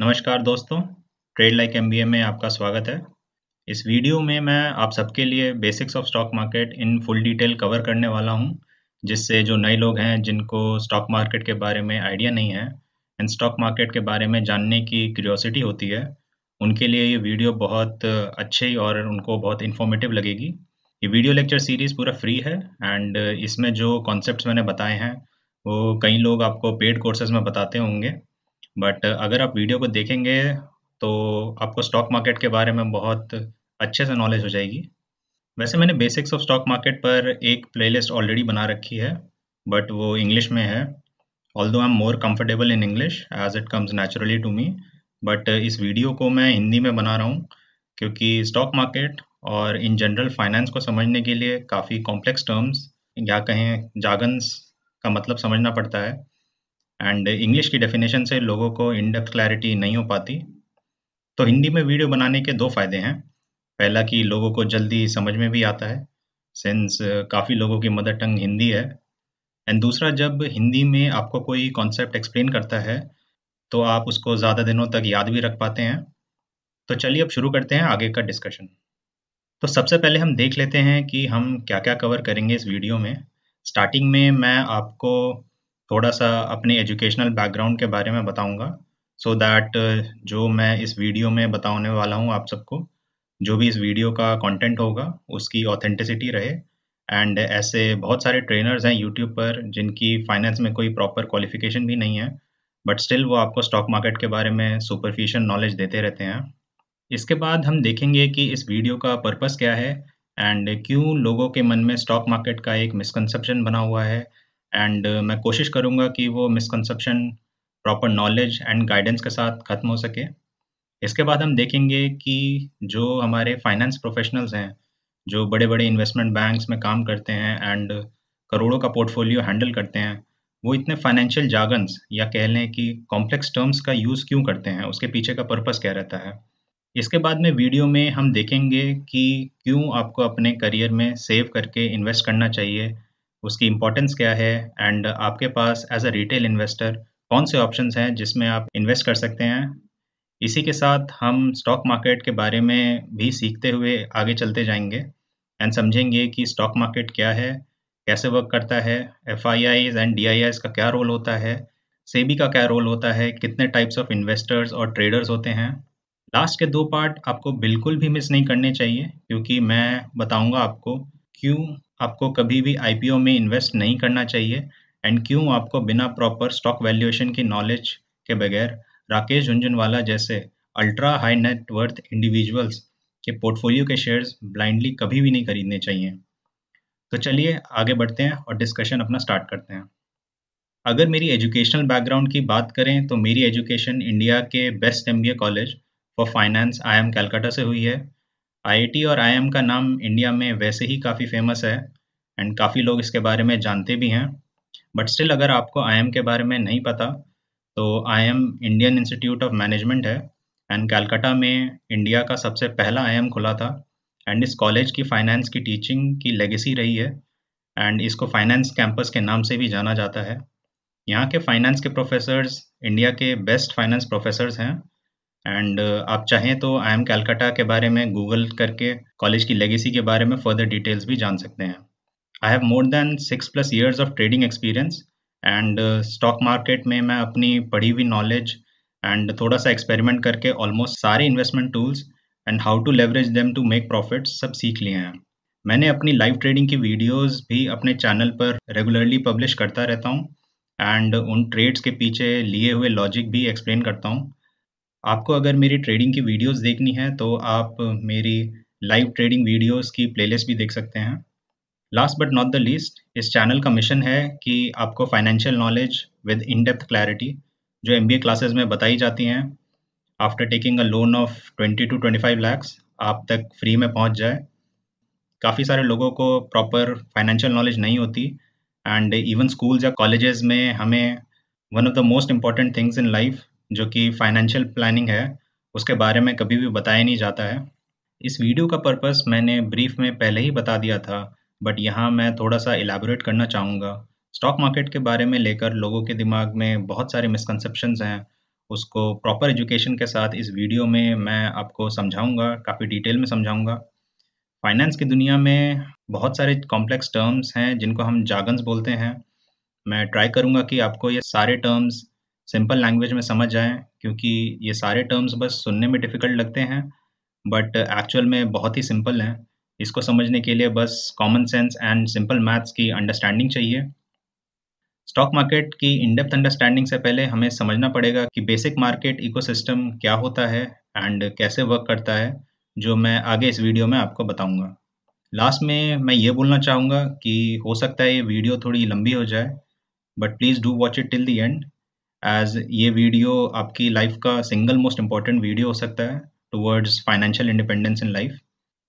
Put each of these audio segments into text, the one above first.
नमस्कार दोस्तों trade like M में आपका स्वागत है इस वीडियो में मैं आप सबके लिए basics of stock market in full detail cover करने वाला हूं जिससे जो नए लोग हैं जिनको स्टॉक मार्केट के बारे में आइडिया नहीं है एंड स्टॉक मार्केट के बारे में जानने की क्यूरियोसिटी होती है उनके लिए ये वीडियो बहुत अच्छी और उनको बहुत इन्फॉर्मेटिव लगेगी ये वीडियो लेक्चर सीरीज़ पूरा फ्री है एंड इसमें जो कॉन्सेप्ट मैंने बताए हैं वो कई लोग आपको पेड कोर्सेज में बताते होंगे बट uh, अगर आप वीडियो को देखेंगे तो आपको स्टॉक मार्केट के बारे में बहुत अच्छे से नॉलेज हो जाएगी वैसे मैंने बेसिक्स ऑफ स्टॉक मार्केट पर एक प्लेलिस्ट ऑलरेडी बना रखी है बट वो इंग्लिश में है although I am more comfortable in English as it comes naturally to me but इस वीडियो को मैं हिंदी में बना रहा हूँ क्योंकि स्टॉक मार्केट और इन जनरल फाइनेंस को समझने के लिए काफ़ी कॉम्प्लेक्स टर्म्स या कहें जागन्स का मतलब समझना पड़ता है एंड इंग्लिश की डेफिनेशन से लोगों को इनडेप्थ क्लैरिटी नहीं हो पाती तो हिंदी में वीडियो बनाने के दो फायदे हैं पहला कि लोगों को जल्दी समझ में भी आता है सेंस काफ़ी लोगों की मदर टंग हिंदी है एंड दूसरा जब हिंदी में आपको कोई कॉन्सेप्ट एक्सप्लेन करता है तो आप उसको ज़्यादा दिनों तक याद भी रख पाते हैं तो चलिए अब शुरू करते हैं आगे का डिस्कशन तो सबसे पहले हम देख लेते हैं कि हम क्या क्या कवर करेंगे इस वीडियो में स्टार्टिंग में मैं आपको थोड़ा सा अपने एजुकेशनल बैकग्राउंड के बारे में बताऊंगा सो so दैट जो मैं इस वीडियो में बताने वाला हूँ आप सबको जो भी इस वीडियो का कंटेंट होगा उसकी ऑथेंटिसिटी रहे एंड ऐसे बहुत सारे ट्रेनर्स हैं यूट्यूब पर जिनकी फाइनेंस में कोई प्रॉपर क्वालिफिकेशन भी नहीं है बट स्टिल वो आपको स्टॉक मार्केट के बारे में सुपरफिशियल नॉलेज देते रहते हैं इसके बाद हम देखेंगे कि इस वीडियो का पर्पस क्या है एंड क्यों लोगों के मन में स्टॉक मार्केट का एक मिसकनसेप्शन बना हुआ है एंड uh, मैं कोशिश करूंगा कि वो misconception proper knowledge and guidance के साथ ख़त्म हो सके इसके बाद हम देखेंगे कि जो हमारे फाइनेंस प्रोफेशनल्स हैं जो बड़े बड़े इन्वेस्टमेंट बैंक्स में काम करते हैं एंड करोड़ों का पोर्टफोलियो हैंडल करते हैं वो इतने फाइनेंशियल जागन्स या कह लें कि कॉम्प्लेक्स टर्म्स का यूज़ क्यों करते हैं उसके पीछे का पर्पस क्या रहता है इसके बाद में वीडियो में हम देखेंगे कि क्यों आपको अपने करियर में सेव करके इन्वेस्ट करना चाहिए उसकी इंपॉर्टेंस क्या है एंड आपके पास एज अ रिटेल इन्वेस्टर कौन से ऑप्शंस हैं जिसमें आप इन्वेस्ट कर सकते हैं इसी के साथ हम स्टॉक मार्केट के बारे में भी सीखते हुए आगे चलते जाएंगे एंड समझेंगे कि स्टॉक मार्केट क्या है कैसे वर्क करता है एफ एंड डी का क्या रोल होता है सेबी का क्या रोल होता है कितने टाइप्स ऑफ इन्वेस्टर्स और ट्रेडर्स होते हैं लास्ट के दो पार्ट आपको बिल्कुल भी मिस नहीं करने चाहिए क्योंकि मैं बताऊंगा आपको क्यों आपको कभी भी आई में इन्वेस्ट नहीं करना चाहिए एंड क्यों आपको बिना प्रॉपर स्टॉक वैल्यूएशन की नॉलेज के बगैर राकेश झुंझुनवाला जैसे अल्ट्रा हाई नेटवर्थ इंडिविजुअल्स के पोर्टफोलियो के शेयर्स ब्लाइंडली कभी भी नहीं खरीदने चाहिए तो चलिए आगे बढ़ते हैं और डिस्कशन अपना स्टार्ट करते हैं अगर मेरी एजुकेशनल बैकग्राउंड की बात करें तो मेरी एजुकेशन इंडिया के best M college for finance I M Calcutta से हुई है आईआईटी और आईएम का नाम इंडिया में वैसे ही काफ़ी फेमस है एंड काफ़ी लोग इसके बारे में जानते भी हैं बट स्टिल अगर आपको आईएम के बारे में नहीं पता तो IM Indian Institute of Management है एंड कैलकाटा में इंडिया का सबसे पहला आईएम खुला था एंड इस कॉलेज की फाइनेंस की टीचिंग की लेगेसी रही है एंड इसको फाइनेंस कैंपस के नाम से भी जाना जाता है यहाँ के फाइनेंस के प्रोफेसर्स इंडिया के बेस्ट फाइनेंस प्रोफेसर्स हैं एंड uh, आप चाहें तो आई एम कैलकाटा के बारे में गूगल करके कॉलेज की लेगेसी के बारे में फर्दर डिटेल्स भी जान सकते हैं I have more than six plus years of trading experience and stock market में मैं अपनी पढ़ी हुई नॉलेज एंड थोड़ा सा एक्सपेरिमेंट करके ऑलमोस्ट सारे investment tools and how to leverage them to make profit सब सीख लिए हैं मैंने अपनी लाइव ट्रेडिंग की वीडियोस भी अपने चैनल पर रेगुलरली पब्लिश करता रहता हूँ एंड उन ट्रेड्स के पीछे लिए हुए लॉजिक भी एक्सप्लेन करता हूँ आपको अगर मेरी ट्रेडिंग की वीडियोस देखनी है तो आप मेरी लाइव ट्रेडिंग वीडियोस की प्लेलिस्ट भी देख सकते हैं last but not the least इस चैनल का मिशन है कि आपको financial knowledge with in depth clarity जो एम क्लासेज में बताई जाती हैं after taking a loan of twenty to twenty five lakhs आप तक फ्री में पहुंच जाए काफ़ी सारे लोगों को प्रॉपर फाइनेंशियल नॉलेज नहीं होती एंड इवन स्कूल्स या कॉलेजेस में हमें one of the most important things in life जो कि फाइनेंशियल प्लानिंग है उसके बारे में कभी भी बताया नहीं जाता है इस वीडियो का पर्पस मैंने ब्रीफ में पहले ही बता दिया था बट यहाँ मैं थोड़ा सा इलाबोरेट करना चाहूँगा स्टॉक मार्केट के बारे में लेकर लोगों के दिमाग में बहुत सारे मिसकनसेप्शंस हैं उसको प्रॉपर एजुकेशन के साथ इस वीडियो में मैं आपको समझाऊंगा काफ़ी डिटेल में समझाऊंगा फाइनेंस की दुनिया में बहुत सारे कॉम्प्लेक्स टर्म्स हैं जिनको हम जागन्स बोलते हैं मैं ट्राई करूंगा कि आपको ये सारे टर्म्स सिंपल लैंग्वेज में समझ जाएं क्योंकि ये सारे टर्म्स बस सुनने में डिफ़िकल्ट लगते हैं बट एक्चुअल में बहुत ही सिंपल हैं इसको समझने के लिए बस common sense and simple maths की अंडरस्टैंडिंग चाहिए स्टॉक मार्केट की इनडेप्थ अंडरस्टैंडिंग से पहले हमें समझना पड़ेगा कि बेसिक मार्केट इकोसिस्टम क्या होता है एंड कैसे वर्क करता है जो मैं आगे इस वीडियो में आपको बताऊंगा लास्ट में मैं ये बोलना चाहूँगा कि हो सकता है ये वीडियो थोड़ी लंबी हो जाए but please do watch it till the end as ये वीडियो आपकी लाइफ का सिंगल मोस्ट इम्पॉर्टेंट वीडियो हो सकता है towards financial independence in life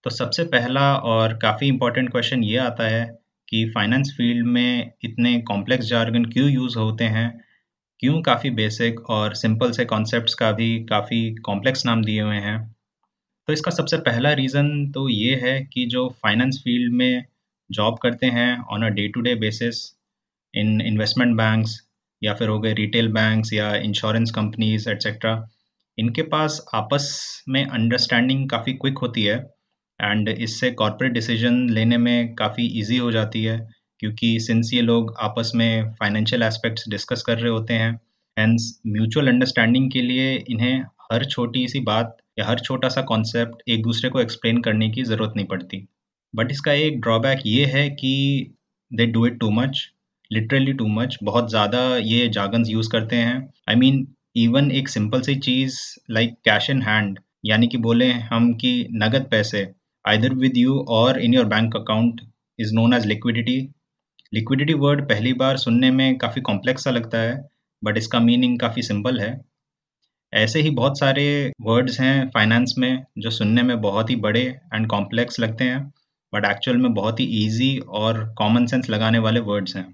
तो सबसे पहला और काफ़ी इम्पॉर्टेंट क्वेश्चन ये आता है कि फाइनेंस फील्ड में इतने कॉम्प्लेक्स जार्गन क्यों यूज़ होते हैं क्यों काफ़ी बेसिक और सिंपल से कॉन्सेप्ट्स का भी काफ़ी कॉम्प्लेक्स नाम दिए हुए हैं तो इसका सबसे पहला रीज़न तो ये है कि जो फाइनेंस फील्ड में जॉब करते हैं on a day to day basis in investment banks या फिर हो गए रिटेल बैंक्स या इंश्योरेंस कंपनीज एट्सेट्रा इनके पास आपस में अंडरस्टैंडिंग काफ़ी क्विक होती है एंड इससे कॉरपोरेट डिसीजन लेने में काफ़ी ईजी हो जाती है क्योंकि सिंस ये लोग आपस में फाइनेंशियल एस्पेक्ट्स डिस्कस कर रहे होते हैं एंड म्यूचुअल अंडरस्टैंडिंग के लिए इन्हें हर छोटी सी बात या हर छोटा सा कॉन्सेप्ट एक दूसरे को एक्सप्लेन करने की ज़रूरत नहीं पड़ती बट इसका एक ड्रॉबैक ये है कि they do it too much literally too much बहुत ज़्यादा ये जागन्स यूज़ करते हैं आई मीन इवन एक सिंपल सी चीज़ लाइक कैश इन हैंड यानी कि बोले हम कि नगद पैसे आइदर विद यू और in your bank account is known as liquidity liquidity word पहली बार सुनने में काफ़ी कॉम्प्लेक्स सा लगता है बट इसका मीनिंग काफ़ी सिंपल है ऐसे ही बहुत सारे वर्ड्स हैं फाइनेंस में जो सुनने में बहुत ही बड़े एंड कॉम्प्लेक्स लगते हैं बट एक्चुअल में बहुत ही ईजी और कॉमन सेंस लगाने वाले वर्ड्स हैं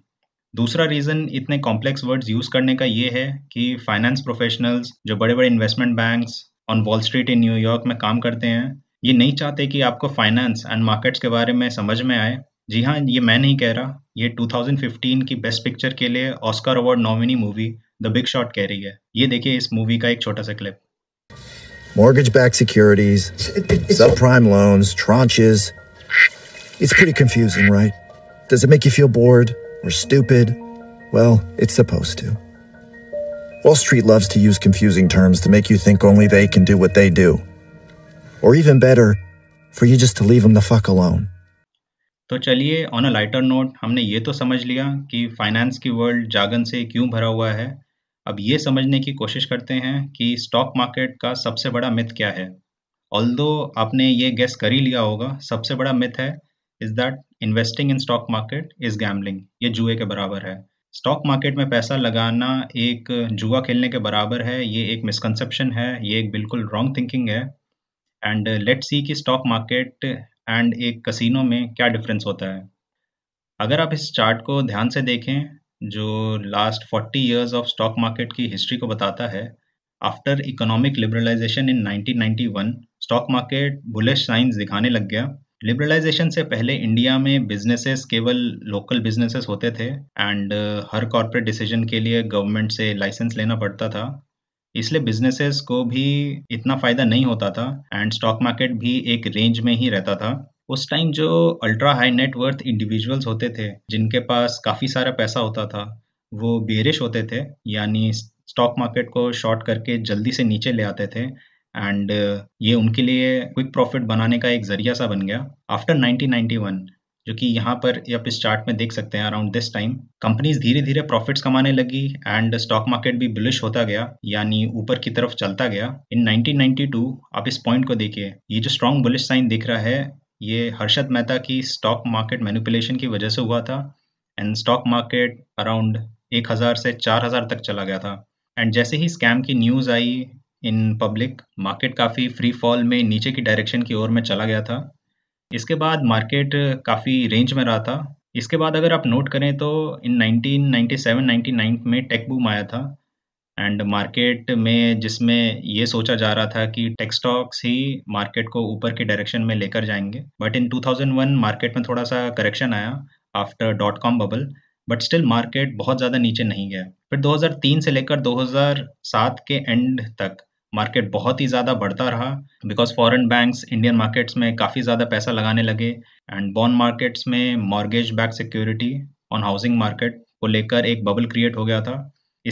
दूसरा रीज़न इतने कॉम्प्लेक्स वर्ड्स यूज़ करने का ये है कि फाइनेंस प्रोफेशनल्स जो बड़े बड़े investment banks on wall street in New York में काम करते हैं ये नहीं चाहते कि आपको फाइनेंस एंड मार्केट्स के बारे में समझ में आए जी हाँ ये मैं नहीं कह रहा ये 2015 की बेस्ट पिक्चर के लिए Oscar award nominee movie the big short कह रही है ये देखिए इस मूवी का एक छोटा सा clip Mortgage backed securities, subprime loans, tranches. It's pretty confusing, right? Does it make you feel bored? We're stupid. Well, it's supposed to. Wall Street loves to use confusing terms to make you think only they can do what they do. Or even better, for you just to leave them the fuck alone. तो चलिए on a lighter note हमने ये तो समझ लिया कि finance की world जागन से क्यों भरा हुआ है अब ये समझने की कोशिश करते हैं कि स्टॉक मार्केट का सबसे बड़ा मिथ क्या है ऑल्दो आपने ये गेस कर ही लिया होगा सबसे बड़ा मिथ है is that investing in stock market is gambling ये जुए के बराबर है स्टॉक मार्केट में पैसा लगाना एक जुआ खेलने के बराबर है ये एक मिसकनसेप्शन है ये एक बिल्कुल रॉन्ग थिंकिंग है एंड लेट सी कि स्टॉक मार्केट एंड एक कसिनो में क्या डिफरेंस होता है अगर आप इस चार्ट को ध्यान से देखें जो last 40 years of stock market की हिस्ट्री को बताता है after economic liberalization in 1991 stock market bullish signs दिखाने लग गया लिबरलाइजेशन से पहले इंडिया में बिजनेसेस केवल लोकल बिजनेसेस होते थे एंड uh, हर कॉरपोरेट डिसीजन के लिए गवर्नमेंट से लाइसेंस लेना पड़ता था इसलिए बिजनेसेस को भी इतना फ़ायदा नहीं होता था एंड स्टॉक मार्केट भी एक रेंज में ही रहता था उस टाइम जो अल्ट्रा हाई नेटवर्थ इंडिविजुअल्स होते थे जिनके पास काफ़ी सारा पैसा होता था वो बेरिश होते थे यानी स्टॉक मार्केट को शॉर्ट करके जल्दी से नीचे ले आते थे एंड uh, ये उनके लिए क्विक प्रॉफिट बनाने का एक जरिया सा बन गया आफ्टर 1991 जो कि यहाँ पर आप इस चार्ट में देख सकते हैं अराउंड दिस टाइम कंपनीज धीरे धीरे प्रॉफिट्स कमाने लगी एंड स्टॉक मार्केट भी बुलिश होता गया यानी ऊपर की तरफ चलता गया इन 1992 आप इस पॉइंट को देखिए ये जो स्ट्रॉन्ग बुलिश साइन दिख रहा है ये हर्षद मेहता की स्टॉक मार्केट मैनिपुलेशन की वजह से हुआ था एंड स्टॉक मार्केट अराउंड हजार से हजार तक चला गया था एंड जैसे ही स्कैम की न्यूज़ आई इन पब्लिक मार्केट काफ़ी फ्री फॉल में नीचे की डायरेक्शन की ओर में चला गया था इसके बाद मार्केट काफ़ी रेंज में रहा था इसके बाद अगर आप नोट करें तो इन 1997 99 में टेक बूम आया था एंड मार्केट में जिसमें ये सोचा जा रहा था कि टेक स्टॉक्स ही मार्केट को ऊपर के डायरेक्शन में लेकर जाएंगे बट इन 2001 मार्केट में थोड़ा सा करेक्शन आया after dot com bubble but still market बहुत ज़्यादा नीचे नहीं गया फिर 2003 से लेकर 2007 के एंड तक मार्केट बहुत ही ज़्यादा बढ़ता रहा because foreign banks Indian markets में काफ़ी ज़्यादा पैसा लगाने लगे एंड बॉन्ड मार्केट्स में mortgage back security on housing market को लेकर एक बबल क्रिएट हो गया था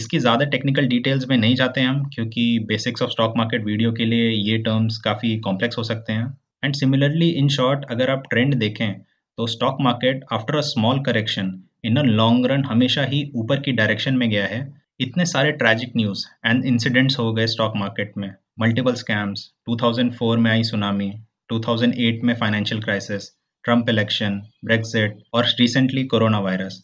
इसकी ज़्यादा टेक्निकल डिटेल्स में नहीं जाते हम क्योंकि basics of stock market video के लिए ये टर्म्स काफ़ी कॉम्प्लेक्स हो सकते हैं एंड सिमिलरली इन शॉर्ट अगर आप ट्रेंड देखें तो stock market after a small correction in a long run हमेशा ही ऊपर की डायरेक्शन में गया है इतने सारे ट्रैजिक न्यूज़ एंड इंसिडेंट्स हो गए स्टॉक मार्केट में मल्टीपल स्कैम्स 2004 में आई सुनामी 2008 में financial crisis Trump election Brexit और recently corona virus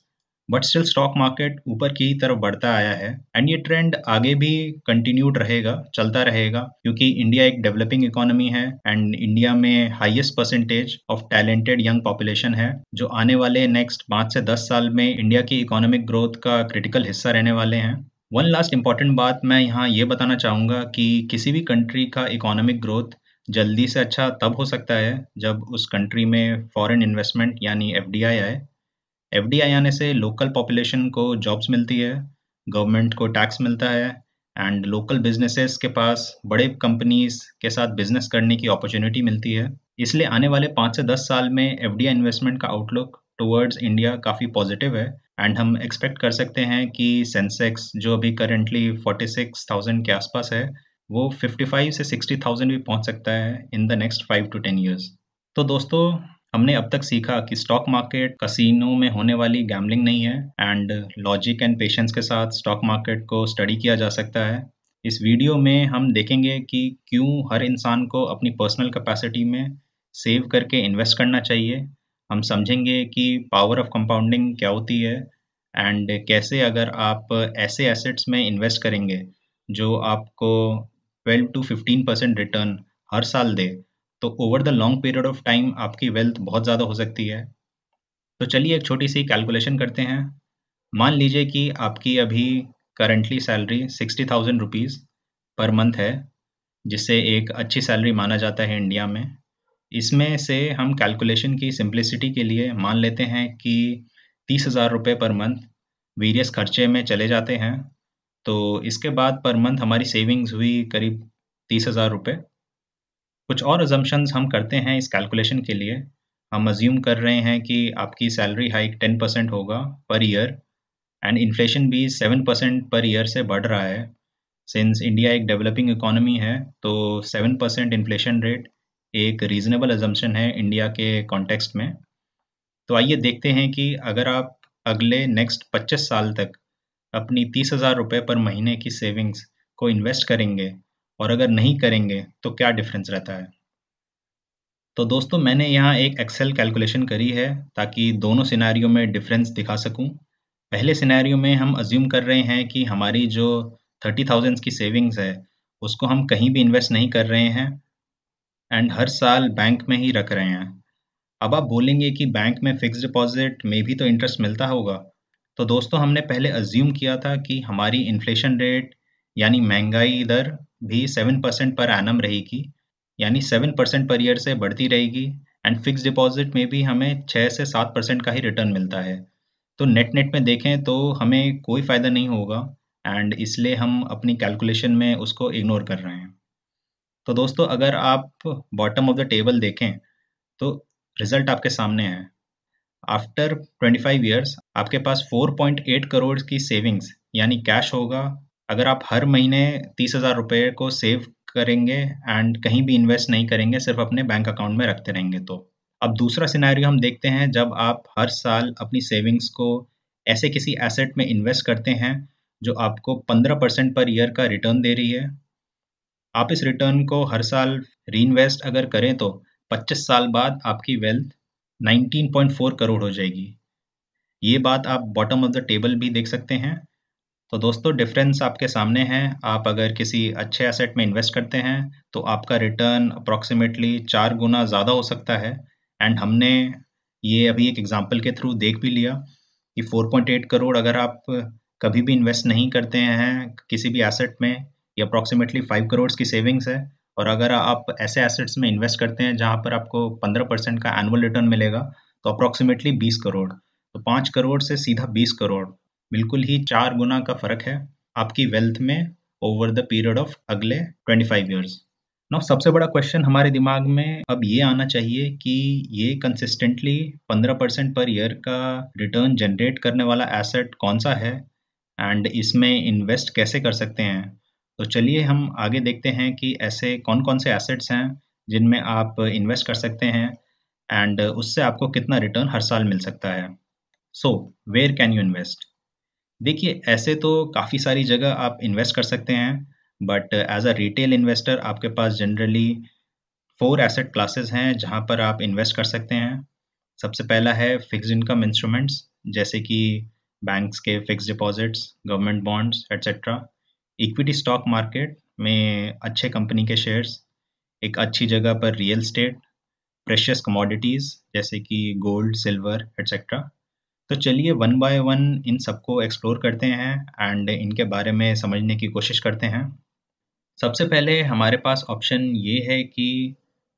but still stock market ऊपर की तरफ बढ़ता आया है एंड ये ट्रेंड आगे भी कंटिन्यूड रहेगा चलता रहेगा क्योंकि इंडिया एक डेवलपिंग इकोनॉमी है एंड इंडिया में highest percentage of talented young population है जो आने वाले नेक्स्ट पाँच से दस साल में इंडिया की इकोनॉमिक ग्रोथ का क्रिटिकल हिस्सा रहने वाले हैं वन लास्ट इंपॉर्टेंट बात मैं यहाँ ये बताना चाहूँगा कि किसी भी कंट्री का इकोनॉमिक ग्रोथ जल्दी से अच्छा तब हो सकता है जब उस कंट्री में फॉरेन इन्वेस्टमेंट यानी एफ आए एफ आने से लोकल पॉपुलेशन को जॉब्स मिलती है गवर्नमेंट को टैक्स मिलता है एंड लोकल बिजनेसेस के पास बड़े कंपनीज के साथ बिजनेस करने की अपॉर्चुनिटी मिलती है इसलिए आने वाले पाँच से दस साल में एफ इन्वेस्टमेंट का आउटलुक टूवर्ड्स इंडिया काफ़ी पॉजिटिव है एंड हम एक्सपेक्ट कर सकते हैं कि सेंसेक्स जो अभी करेंटली फोर्टी सिक्स थाउजेंड के आसपास है वो फिफ्टी फाइव से सिक्सटी थाउजेंड भी पहुंच सकता है in the next five to ten years तो दोस्तों हमने अब तक सीखा कि स्टॉक मार्केट कसिनो में होने वाली गैमलिंग नहीं है एंड लॉजिक एंड पेशेंस के साथ स्टॉक मार्केट को स्टडी किया जा सकता है इस वीडियो में हम देखेंगे कि क्यों हर इंसान को अपनी पर्सनल कैपेसिटी में सेव करके इन्वेस्ट करना चाहिए हम समझेंगे कि पावर ऑफ कंपाउंडिंग क्या होती है एंड कैसे अगर आप ऐसे एसेट्स में इन्वेस्ट करेंगे जो आपको 12 टू 15 परसेंट रिटर्न हर साल दे तो over the long period of time आपकी वेल्थ बहुत ज़्यादा हो सकती है तो चलिए एक छोटी सी कैलकुलेशन करते हैं मान लीजिए कि आपकी अभी currently salary sixty thousand rupees per month है जिसे एक अच्छी सैलरी माना जाता है इंडिया में इसमें से हम कैलकुलेशन की सिंप्लिसिटी के लिए मान लेते हैं कि तीस हज़ार रुपये पर मंथ वेरियस खर्चे में चले जाते हैं तो इसके बाद पर मंथ हमारी सेविंग्स हुई करीब तीस हज़ार रुपये कुछ और assumptions हम करते हैं इस कैलकुलेशन के लिए हम अज्यूम कर रहे हैं कि आपकी सैलरी हाइक टेन परसेंट होगा पर ईयर एंड इन्फ्लेशन भी सेवन परसेंट पर ईयर से बढ़ रहा है सिंस इंडिया एक डेवलपिंग इकोनॉमी है तो सेवन परसेंट इन्फ्लेशन रेट एक रीजनेबल एजम्पन है इंडिया के कॉन्टेक्स्ट में तो आइए देखते हैं कि अगर आप अगले नेक्स्ट पच्चीस साल तक अपनी तीस हज़ार रुपये पर महीने की सेविंग्स को इन्वेस्ट करेंगे और अगर नहीं करेंगे तो क्या डिफरेंस रहता है तो दोस्तों मैंने यहाँ एक एक्सेल कैलकुलेशन करी है ताकि दोनों सिनेरियो में डिफरेंस दिखा सकूँ पहले सिनेरियो में हम अज्यूम कर रहे हैं कि हमारी जो थर्टी थाउजेंड्स की सेविंग्स है उसको हम कहीं भी इन्वेस्ट नहीं कर रहे हैं एंड हर साल बैंक में ही रख रहे हैं अब आप बोलेंगे कि बैंक में फिक्स डिपॉजिट में भी तो इंटरेस्ट मिलता होगा तो दोस्तों हमने पहले अज्यूम किया था कि हमारी इन्फ्लेशन रेट यानी महंगाई दर भी सेवन परसेंट पर एनम रहेगी यानी सेवन परसेंट पर ईयर से बढ़ती रहेगी एंड फिक्स डिपॉजिट में भी हमें छः से सात परसेंट का ही रिटर्न मिलता है तो नेट नेट में देखें तो हमें कोई फ़ायदा नहीं होगा एंड इसलिए हम अपनी कैलकुलेशन में उसको इग्नोर कर रहे हैं तो दोस्तों अगर आप बॉटम ऑफ द टेबल देखें तो रिजल्ट आपके सामने है आफ्टर 25 फाइव आपके पास 4.8 करोड़ की सेविंग्स यानी कैश होगा अगर आप हर महीने तीस हज़ार रुपये को सेव करेंगे एंड कहीं भी इन्वेस्ट नहीं करेंगे सिर्फ अपने बैंक अकाउंट में रखते रहेंगे तो अब दूसरा सिनेरियो हम देखते हैं जब आप हर साल अपनी सेविंग्स को ऐसे किसी एसेट में इन्वेस्ट करते हैं जो आपको पंद्रह परसेंट पर ईयर का रिटर्न दे रही है आप इस रिटर्न को हर साल री इन्वेस्ट अगर करें तो पच्चीस साल बाद आपकी वेल्थ फोर करोड़ हो जाएगी ये बात आप बॉटम ऑफ द टेबल भी देख सकते हैं तो दोस्तों डिफरेंस आपके सामने है आप अगर किसी अच्छे एसेट में इन्वेस्ट करते हैं तो आपका रिटर्न अप्रॉक्सीमेटली चार गुना ज़्यादा हो सकता है एंड हमने ये अभी एक एग्जाम्पल के थ्रू देख भी लिया कि 4.8 करोड़ अगर आप कभी भी इन्वेस्ट नहीं करते हैं किसी भी एसेट में ये अप्रॉक्सीमेटली फाइव करोड़ की सेविंग्स है और अगर आप ऐसे एसेट्स में इन्वेस्ट करते हैं जहाँ पर आपको पंद्रह परसेंट का एनुअल रिटर्न मिलेगा तो अप्रॉक्सीमेटली बीस करोड़ तो पाँच करोड़ से सीधा बीस करोड़ बिल्कुल ही चार गुना का फर्क है आपकी वेल्थ में ओवर द पीरियड ऑफ अगले 25 ईयर्स नौ सबसे बड़ा क्वेश्चन हमारे दिमाग में अब ये आना चाहिए कि ये कंसिस्टेंटली 15 परसेंट पर ईयर का रिटर्न जनरेट करने वाला एसेट कौन सा है एंड इसमें इन्वेस्ट कैसे कर सकते हैं तो चलिए हम आगे देखते हैं कि ऐसे कौन कौन से एसेट्स हैं जिनमें आप इन्वेस्ट कर सकते हैं एंड उससे आपको कितना रिटर्न हर साल मिल सकता है so where can you invest देखिए ऐसे तो काफ़ी सारी जगह आप इन्वेस्ट कर सकते हैं but as a retail investor आपके पास जनरली फोर एसेट क्लासेस हैं जहां पर आप इन्वेस्ट कर सकते हैं सबसे पहला है फिक्स इनकम इंस्ट्रूमेंट्स जैसे कि बैंक्स के fix deposits government bonds etcetera equity stock market में अच्छे कंपनी के शेयर्स एक अच्छी जगह पर रियल स्टेट प्रेशियस कमोडिटीज़ जैसे कि गोल्ड सिल्वर एट्सेट्रा तो चलिए वन बाय वन इन सबको एक्सप्लोर करते हैं एंड इनके बारे में समझने की कोशिश करते हैं सबसे पहले हमारे पास ऑप्शन ये है कि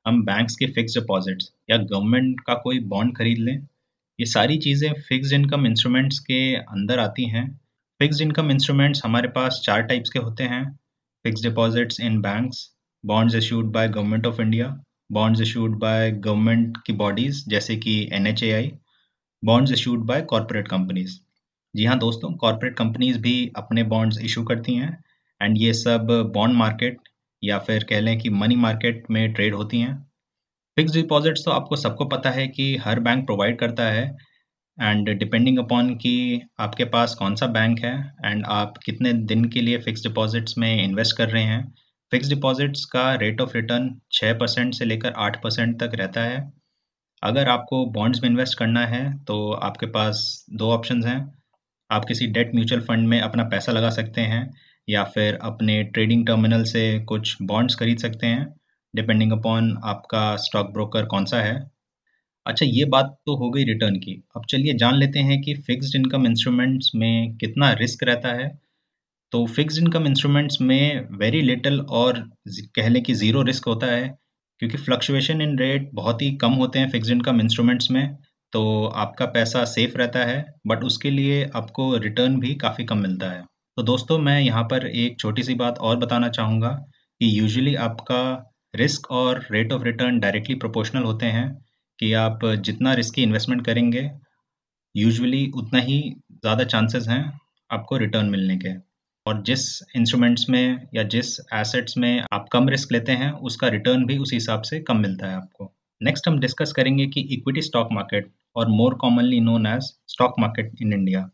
हम बैंक्स के फिक्स डिपॉजिट्स या गवर्नमेंट का कोई बॉन्ड खरीद लें ये सारी चीज़ें फिक्स इनकम इंस्ट्रूमेंट्स के अंदर आती हैं फिक्स इनकम इंस्ट्रूमेंट्स हमारे पास चार टाइप्स के होते हैं fix deposits in banks bonds issued by government of India bonds issued by government की बॉडीज़ जैसे कि and bonds issued by corporate companies जी हाँ दोस्तों कॉरपोरेट कंपनीज भी अपने बॉन्ड्स इशू करती हैं एंड ये सब बॉन्ड मार्केट या फिर कह लें कि मनी मार्केट में ट्रेड होती हैं फिक्स डिपॉजिट्स तो आपको सबको पता है कि हर बैंक प्रोवाइड करता है एंड डिपेंडिंग अपॉन कि आपके पास कौन सा बैंक है एंड आप कितने दिन के लिए फिक्स डिपॉजिट्स में इन्वेस्ट कर रहे हैं फिक्स डिपॉजिट्स का रेट ऑफ रिटर्न छः परसेंट से लेकर आठ परसेंट तक रहता है अगर आपको बॉन्ड्स में इन्वेस्ट करना है तो आपके पास दो ऑप्शन हैं आप किसी डेट म्यूचुअल फंड में अपना पैसा लगा सकते हैं या फिर अपने ट्रेडिंग टर्मिनल से कुछ बॉन्ड्स खरीद सकते हैं डिपेंडिंग अपॉन आपका स्टॉक ब्रोकर कौन सा है अच्छा ये बात तो हो गई रिटर्न की अब चलिए जान लेते हैं कि फिक्स्ड इनकम इंस्ट्रूमेंट्स में कितना रिस्क रहता है तो फिक्स्ड इनकम इंस्ट्रूमेंट्स में वेरी लिटल और कह लें कि ज़ीरो रिस्क होता है क्योंकि फ्लक्चुएशन इन रेट बहुत ही कम होते हैं फिक्स इनकम इंस्ट्रूमेंट्स में तो आपका पैसा सेफ रहता है बट उसके लिए आपको रिटर्न भी काफ़ी कम मिलता है तो दोस्तों मैं यहाँ पर एक छोटी सी बात और बताना चाहूँगा कि यूजुअली आपका रिस्क और rate of return directly proportional होते हैं कि आप जितना रिस्की इन्वेस्टमेंट करेंगे यूजुअली उतना ही ज़्यादा चांसेस हैं आपको रिटर्न मिलने के और जिस इंस्ट्रूमेंट्स में या जिस एसेट्स में आप कम रिस्क लेते हैं उसका रिटर्न भी उस हिसाब से कम मिलता है आपको नेक्स्ट हम डिस्कस करेंगे कि इक्विटी स्टॉक मार्केट और more commonly known as stock market in India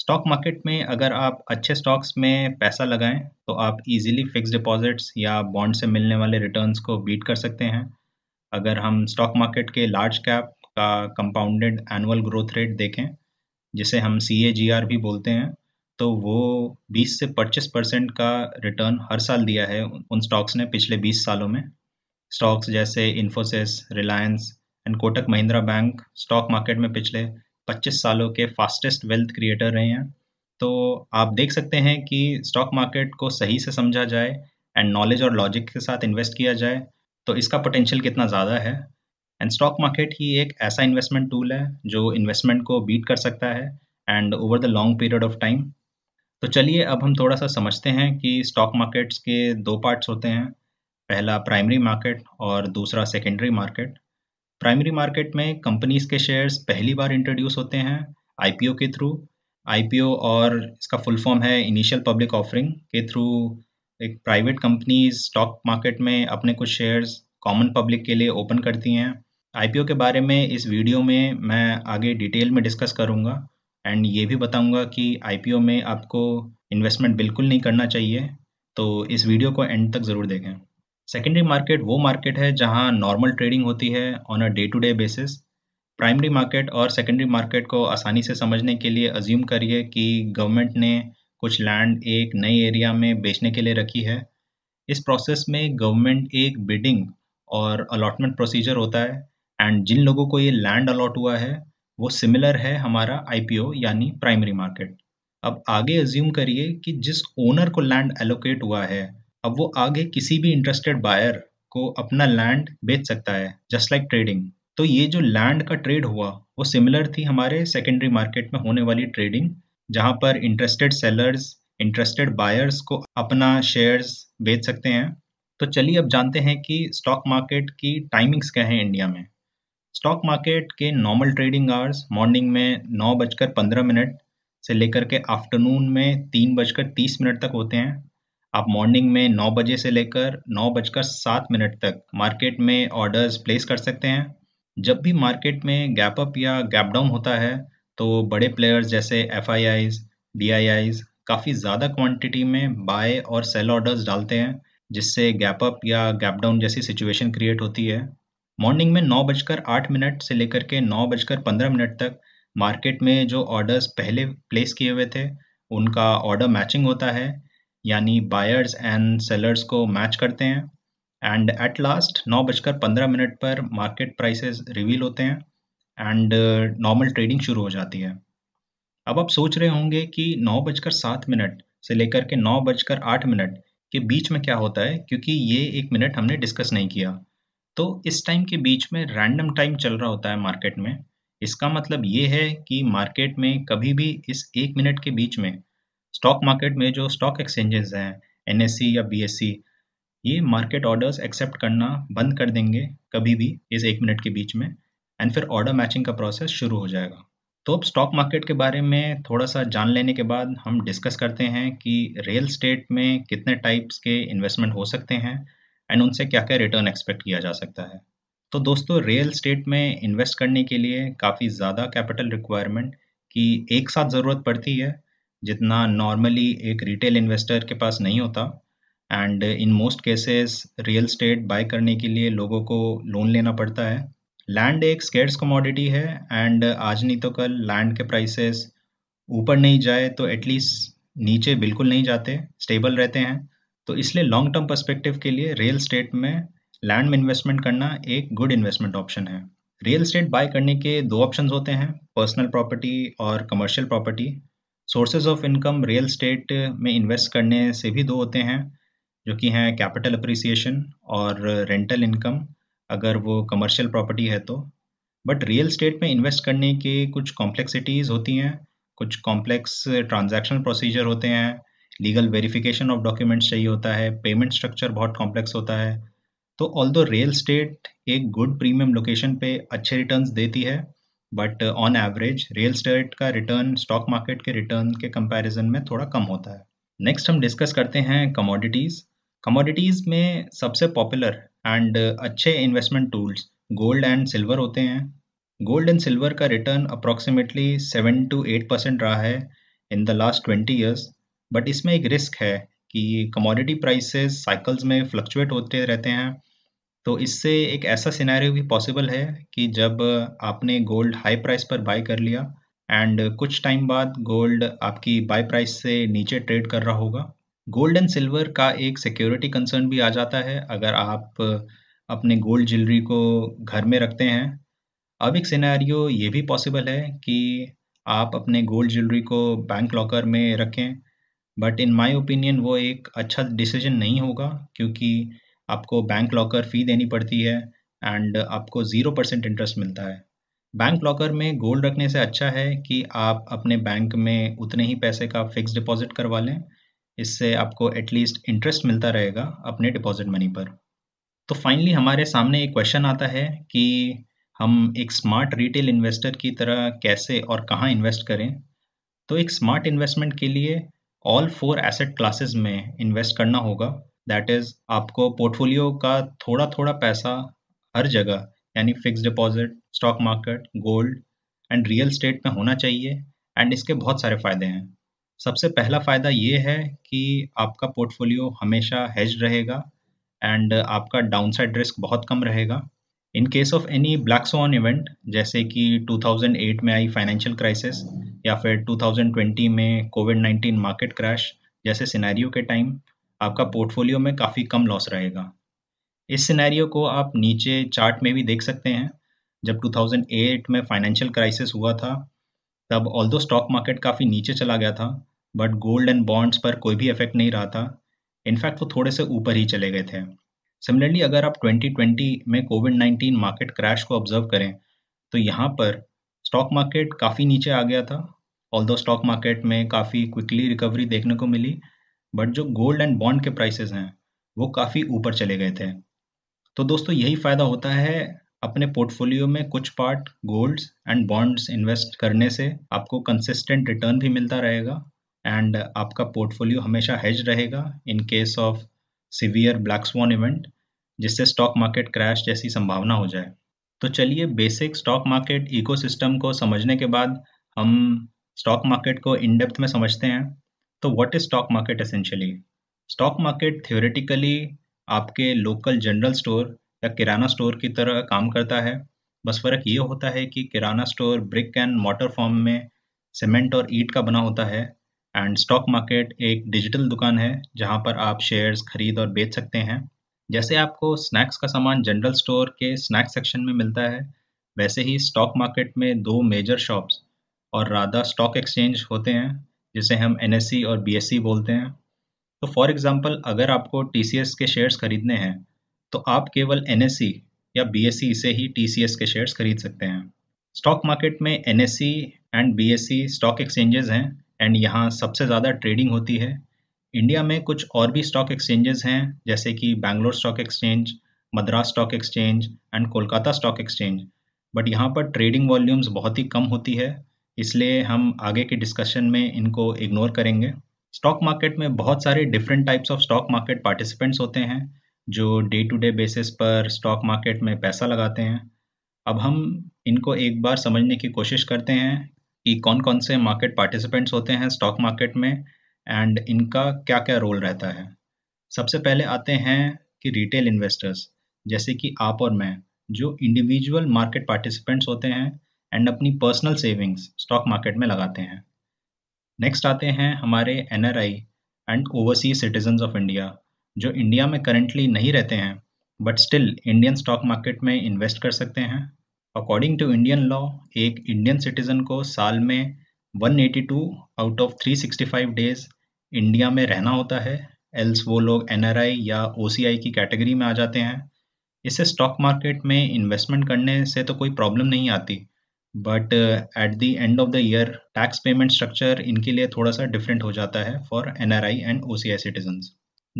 stock market में अगर आप अच्छे स्टॉक्स में पैसा लगाएं तो आप इजीली फिक्स डिपॉजिट्स या बॉन्ड से मिलने वाले रिटर्न्स को बीट कर सकते हैं अगर हम स्टॉक मार्केट के लार्ज कैप का कंपाउंडेड एनुअल ग्रोथ रेट देखें जिसे हम सी भी बोलते हैं तो वो 20 से 25 परसेंट का रिटर्न हर साल दिया है उन स्टॉक्स ने पिछले 20 सालों में स्टॉक्स जैसे Infosys Reliance and Kotak Mahindra bank stock market में पिछले 25 सालों के फास्टेस्ट वेल्थ क्रिएटर रहे हैं तो आप देख सकते हैं कि स्टॉक मार्केट को सही से समझा जाए एंड नॉलेज और लॉजिक के साथ इन्वेस्ट किया जाए तो इसका पोटेंशियल कितना ज़्यादा है एंड स्टॉक मार्केट ही एक ऐसा इन्वेस्टमेंट टूल है जो इन्वेस्टमेंट को बीट कर सकता है and over the long period of time तो चलिए अब हम थोड़ा सा समझते हैं कि स्टॉक मार्केट्स के दो पार्ट्स होते हैं पहला प्राइमरी मार्केट और दूसरा सेकेंडरी मार्केट प्राइमरी मार्केट में कंपनीज के शेयर्स पहली बार इंट्रोड्यूस होते हैं आई के थ्रू आई और इसका फुल फॉर्म है इनिशियल पब्लिक ऑफरिंग के थ्रू एक प्राइवेट कंपनीज स्टॉक मार्केट में अपने कुछ शेयर्स कॉमन पब्लिक के लिए ओपन करती हैं आई के बारे में इस वीडियो में मैं आगे डिटेल में डिस्कस करूंगा एंड ये भी बताऊंगा कि आईपीओ में आपको इन्वेस्टमेंट बिल्कुल नहीं करना चाहिए तो इस वीडियो को एंड तक ज़रूर देखें सेकेंडरी मार्केट वो मार्केट है जहाँ नॉर्मल ट्रेडिंग होती है on a day to day basis primary market और सेकेंडरी मार्केट को आसानी से समझने के लिए अज्यूम करिए कि गवर्नमेंट ने कुछ लैंड एक नए एरिया में बेचने के लिए रखी है इस प्रोसेस में गवर्नमेंट एक बिडिंग और अलॉटमेंट प्रोसीजर होता है एंड जिन लोगों को ये लैंड अलॉट हुआ है वो सिमिलर है हमारा आईपीओ यानी प्राइमरी मार्केट अब आगे एज्यूम करिए कि जिस ओनर को लैंड एलोकेट हुआ है अब वो आगे किसी भी इंटरेस्टेड बायर को अपना लैंड बेच सकता है जस्ट लाइक ट्रेडिंग तो ये जो लैंड का ट्रेड हुआ वो सिमिलर थी हमारे सेकेंडरी मार्केट में होने वाली ट्रेडिंग जहाँ पर इंटरेस्टेड सेलर्स इंटरेस्टेड बायर्स को अपना शेयर्स बेच सकते हैं तो चलिए अब जानते हैं कि स्टॉक मार्केट की टाइमिंग्स क्या हैं इंडिया में स्टॉक मार्केट के नॉर्मल ट्रेडिंग आवर्स मॉर्निंग में नौ बजकर पंद्रह मिनट से लेकर के आफ्टरनून में तीन बजकर तीस मिनट तक होते हैं आप मॉर्निंग में नौ बजे से लेकर नौ बजकर सात मिनट तक मार्केट में ऑर्डर्स प्लेस कर सकते हैं जब भी मार्केट में गैप अप या गैप डाउन होता है तो बड़े प्लेयर्स जैसे F I Is D I Is काफ़ी ज़्यादा क्वांटिटी में बाय और सेल ऑर्डर्स डालते हैं जिससे गैप अप या गैप डाउन जैसी सिचुएशन क्रिएट होती है मॉर्निंग में नौ बजकर आठ मिनट से लेकर के नौ बजकर पंद्रह मिनट तक मार्केट में जो ऑर्डर्स पहले प्लेस किए हुए थे उनका ऑर्डर मैचिंग होता है यानी बायर्स एंड सेलर्स को मैच करते हैं एंड एट लास्ट नौ बजकर पंद्रह मिनट पर मार्केट प्राइसेस रिवील होते हैं एंड नॉर्मल ट्रेडिंग शुरू हो जाती है अब आप सोच रहे होंगे कि नौ बजकर सात मिनट से लेकर के नौ बजकर आठ मिनट के बीच में क्या होता है क्योंकि ये एक मिनट हमने डिस्कस नहीं किया तो इस टाइम के बीच में रैंडम टाइम चल रहा होता है मार्केट में इसका मतलब ये है कि मार्केट में कभी भी इस एक मिनट के बीच में स्टॉक मार्केट में जो स्टॉक एक्सचेंजेस हैं एन e या बी e, ये मार्केट ऑर्डर्स एक्सेप्ट करना बंद कर देंगे कभी भी इस एक मिनट के बीच में एंड फिर ऑर्डर मैचिंग का प्रोसेस शुरू हो जाएगा तो अब स्टॉक मार्केट के बारे में थोड़ा सा जान लेने के बाद हम डिस्कस करते हैं कि रियल स्टेट में कितने टाइप्स के इन्वेस्टमेंट हो सकते हैं एंड उनसे क्या क्या रिटर्न एक्सपेक्ट किया जा सकता है तो दोस्तों रियल स्टेट में इन्वेस्ट करने के लिए काफ़ी ज़्यादा कैपिटल रिक्वायरमेंट की एक साथ ज़रूरत पड़ती है जितना नॉर्मली एक रिटेल इन्वेस्टर के पास नहीं होता and in most cases real estate buy करने के लिए लोगों को लोन लेना पड़ता है लैंड एक स्केर्स कमोडिटी है एंड आज नहीं तो कल लैंड के प्राइसेस ऊपर नहीं जाए तो एटलीस्ट नीचे बिल्कुल नहीं जाते स्टेबल रहते हैं तो इसलिए लॉन्ग टर्म परस्पेक्टिव के लिए रियल स्टेट में लैंड में इन्वेस्टमेंट करना एक गुड इन्वेस्टमेंट ऑप्शन है रियल स्टेट बाय करने के दो ऑप्शन होते हैं पर्सनल प्रॉपर्टी और commercial property sources of income real estate में इन्वेस्ट करने से भी दो होते हैं जो कि हैं कैपिटल अप्रिसिएशन और रेंटल इनकम अगर वो कमर्शियल प्रॉपर्टी है तो बट रियल स्टेट में इन्वेस्ट करने के कुछ कॉम्प्लेक्सिटीज़ होती हैं कुछ कॉम्प्लेक्स ट्रांजैक्शनल प्रोसीजर होते हैं लीगल वेरिफिकेशन ऑफ डॉक्यूमेंट्स चाहिए होता है पेमेंट स्ट्रक्चर बहुत कॉम्प्लेक्स होता है तो ऑल दो रियल स्टेट एक गुड प्रीमियम लोकेशन पे अच्छे रिटर्न देती है but on average real estate का रिटर्न स्टॉक मार्केट के रिटर्न के कंपेरिजन में थोड़ा कम होता है नेक्स्ट हम डिस्कस करते हैं कमोडिटीज़ कमोडिटीज़ में सबसे पॉपुलर एंड अच्छे investment tools gold and silver होते हैं गोल्ड एंड सिल्वर का return approximately seven to eight percent रहा है in the last twenty years but इसमें एक रिस्क है कि कमोडिटी प्राइसेस साइकिल्स में फ्लक्चुएट होते रहते हैं तो इससे एक ऐसा सिनेरियो भी पॉसिबल है कि जब आपने गोल्ड हाई प्राइस पर बाय कर लिया एंड कुछ टाइम बाद गोल्ड आपकी बाय प्राइस से नीचे ट्रेड कर रहा होगा गोल्ड एंड सिल्वर का एक सिक्योरिटी कंसर्न भी आ जाता है अगर आप अपने गोल्ड ज्वेलरी को घर में रखते हैं अब एक सिनेरियो ये भी पॉसिबल है कि आप अपने गोल्ड ज्वेलरी को बैंक लॉकर में रखें बट इन माई ओपिनियन वो एक अच्छा डिसीजन नहीं होगा क्योंकि आपको बैंक लॉकर फ़ी देनी पड़ती है एंड आपको ज़ीरो परसेंट इंटरेस्ट मिलता है बैंक लॉकर में गोल्ड रखने से अच्छा है कि आप अपने बैंक में उतने ही पैसे का फिक्स डिपॉजिट करवा लें इससे आपको एटलीस्ट इंटरेस्ट मिलता रहेगा अपने डिपॉजिट मनी पर तो फाइनली हमारे सामने एक क्वेश्चन आता है कि हम एक स्मार्ट रिटेल इन्वेस्टर की तरह कैसे और कहाँ इन्वेस्ट करें तो एक स्मार्ट इन्वेस्टमेंट के लिए ऑल फोर एसेट क्लासेस में इन्वेस्ट करना होगा दैट इज आपको पोर्टफोलियो का थोड़ा थोड़ा पैसा हर जगह यानी fix deposit stock market gold and real estate में होना चाहिए एंड इसके बहुत सारे फ़ायदे हैं सबसे पहला फ़ायदा ये है कि आपका पोर्टफोलियो हमेशा हेज रहेगा एंड आपका डाउनसाइड रिस्क बहुत कम रहेगा in case of any black swan event जैसे कि 2008 में आई फाइनेंशियल क्राइसिस या फिर 2020 में कोविड 19 मार्केट क्रैश जैसे सिनेरियो के टाइम आपका पोर्टफोलियो में काफ़ी कम लॉस रहेगा इस सिनेरियो को आप नीचे चार्ट में भी देख सकते हैं जब 2008 में फाइनेंशियल क्राइसिस हुआ था तब ऑल स्टॉक मार्केट काफ़ी नीचे चला गया था बट गोल्ड एंड बॉन्ड्स पर कोई भी इफेक्ट नहीं रहा था इनफैक्ट वो थोड़े से ऊपर ही चले गए थे सिमिलरली अगर आप 2020 में कोविड 19 मार्केट क्रैश को ऑब्जर्व करें तो यहाँ पर स्टॉक मार्केट काफ़ी नीचे आ गया था ऑल दो स्टॉक मार्केट में काफ़ी क्विकली रिकवरी देखने को मिली बट जो गोल्ड एंड बॉन्ड के प्राइसेस हैं वो काफ़ी ऊपर चले गए थे तो दोस्तों यही फ़ायदा होता है अपने पोर्टफोलियो में कुछ part golds and bonds invest करने से आपको कंसिस्टेंट रिटर्न भी मिलता रहेगा एंड आपका पोर्टफोलियो हमेशा हेज रहेगा in case of severe black swan event जिससे स्टॉक मार्केट क्रैश जैसी संभावना हो जाए तो चलिए बेसिक स्टॉक मार्केट इकोसिस्टम को समझने के बाद हम स्टॉक मार्केट को इन डेप्थ में समझते हैं तो what is stock market essentially stock market theoretically आपके लोकल जनरल स्टोर या किराना स्टोर की तरह काम करता है बस फर्क ये होता है कि kirana store brick and mortar form में सीमेंट और ईट का बना होता है एंड स्टॉक मार्केट एक डिजिटल दुकान है जहां पर आप शेयर्स खरीद और बेच सकते हैं जैसे आपको स्नैक्स का सामान जनरल स्टोर के स्नैक्स सेक्शन में मिलता है वैसे ही स्टॉक मार्केट में दो मेजर शॉप्स और राधा स्टॉक एक्सचेंज होते हैं जिसे हम एन e और बी e बोलते हैं तो फॉर एग्ज़ाम्पल अगर आपको टी के शेयर्स खरीदने हैं तो आप केवल एन e या बी से ही टी के शेयर्स खरीद सकते हैं स्टॉक मार्केट में N and B stock exchanges हैं एंड यहाँ सबसे ज़्यादा ट्रेडिंग होती है इंडिया में कुछ और भी स्टॉक एक्सचेंजेस हैं जैसे कि Bangalore stock exchange Madras stock exchange and Kolkata stock exchange but यहाँ पर ट्रेडिंग वॉल्यूम्स बहुत ही कम होती है इसलिए हम आगे के डिस्कशन में इनको इग्नोर करेंगे स्टॉक मार्केट में बहुत सारे different types of stock market participants होते हैं जो डे टू डे बेसिस पर स्टॉक मार्केट में पैसा लगाते हैं अब हम इनको एक बार समझने की कोशिश करते हैं कि कौन कौन से मार्केट पार्टिसिपेंट्स होते हैं स्टॉक मार्केट में एंड इनका क्या क्या रोल रहता है सबसे पहले आते हैं कि रिटेल इन्वेस्टर्स जैसे कि आप और मैं जो इंडिविजुअल मार्केट पार्टिसिपेंट्स होते हैं एंड अपनी पर्सनल सेविंग्स स्टॉक मार्केट में लगाते हैं नेक्स्ट आते हैं हमारे N and overseas citizen of India जो इंडिया में करेंटली नहीं रहते हैं but still Indian stock market में इन्वेस्ट कर सकते हैं अकॉर्डिंग टू इंडियन लॉ एक इंडियन सिटीजन को साल में 182 out of three days India में रहना होता है एल्स वो लोग एन या ओ की कैटेगरी में आ जाते हैं इससे स्टॉक मार्केट में इन्वेस्टमेंट करने से तो कोई प्रॉब्लम नहीं आती but at the end of the year tax payment structure इनके लिए थोड़ा सा डिफरेंट हो जाता है for N R I and O C I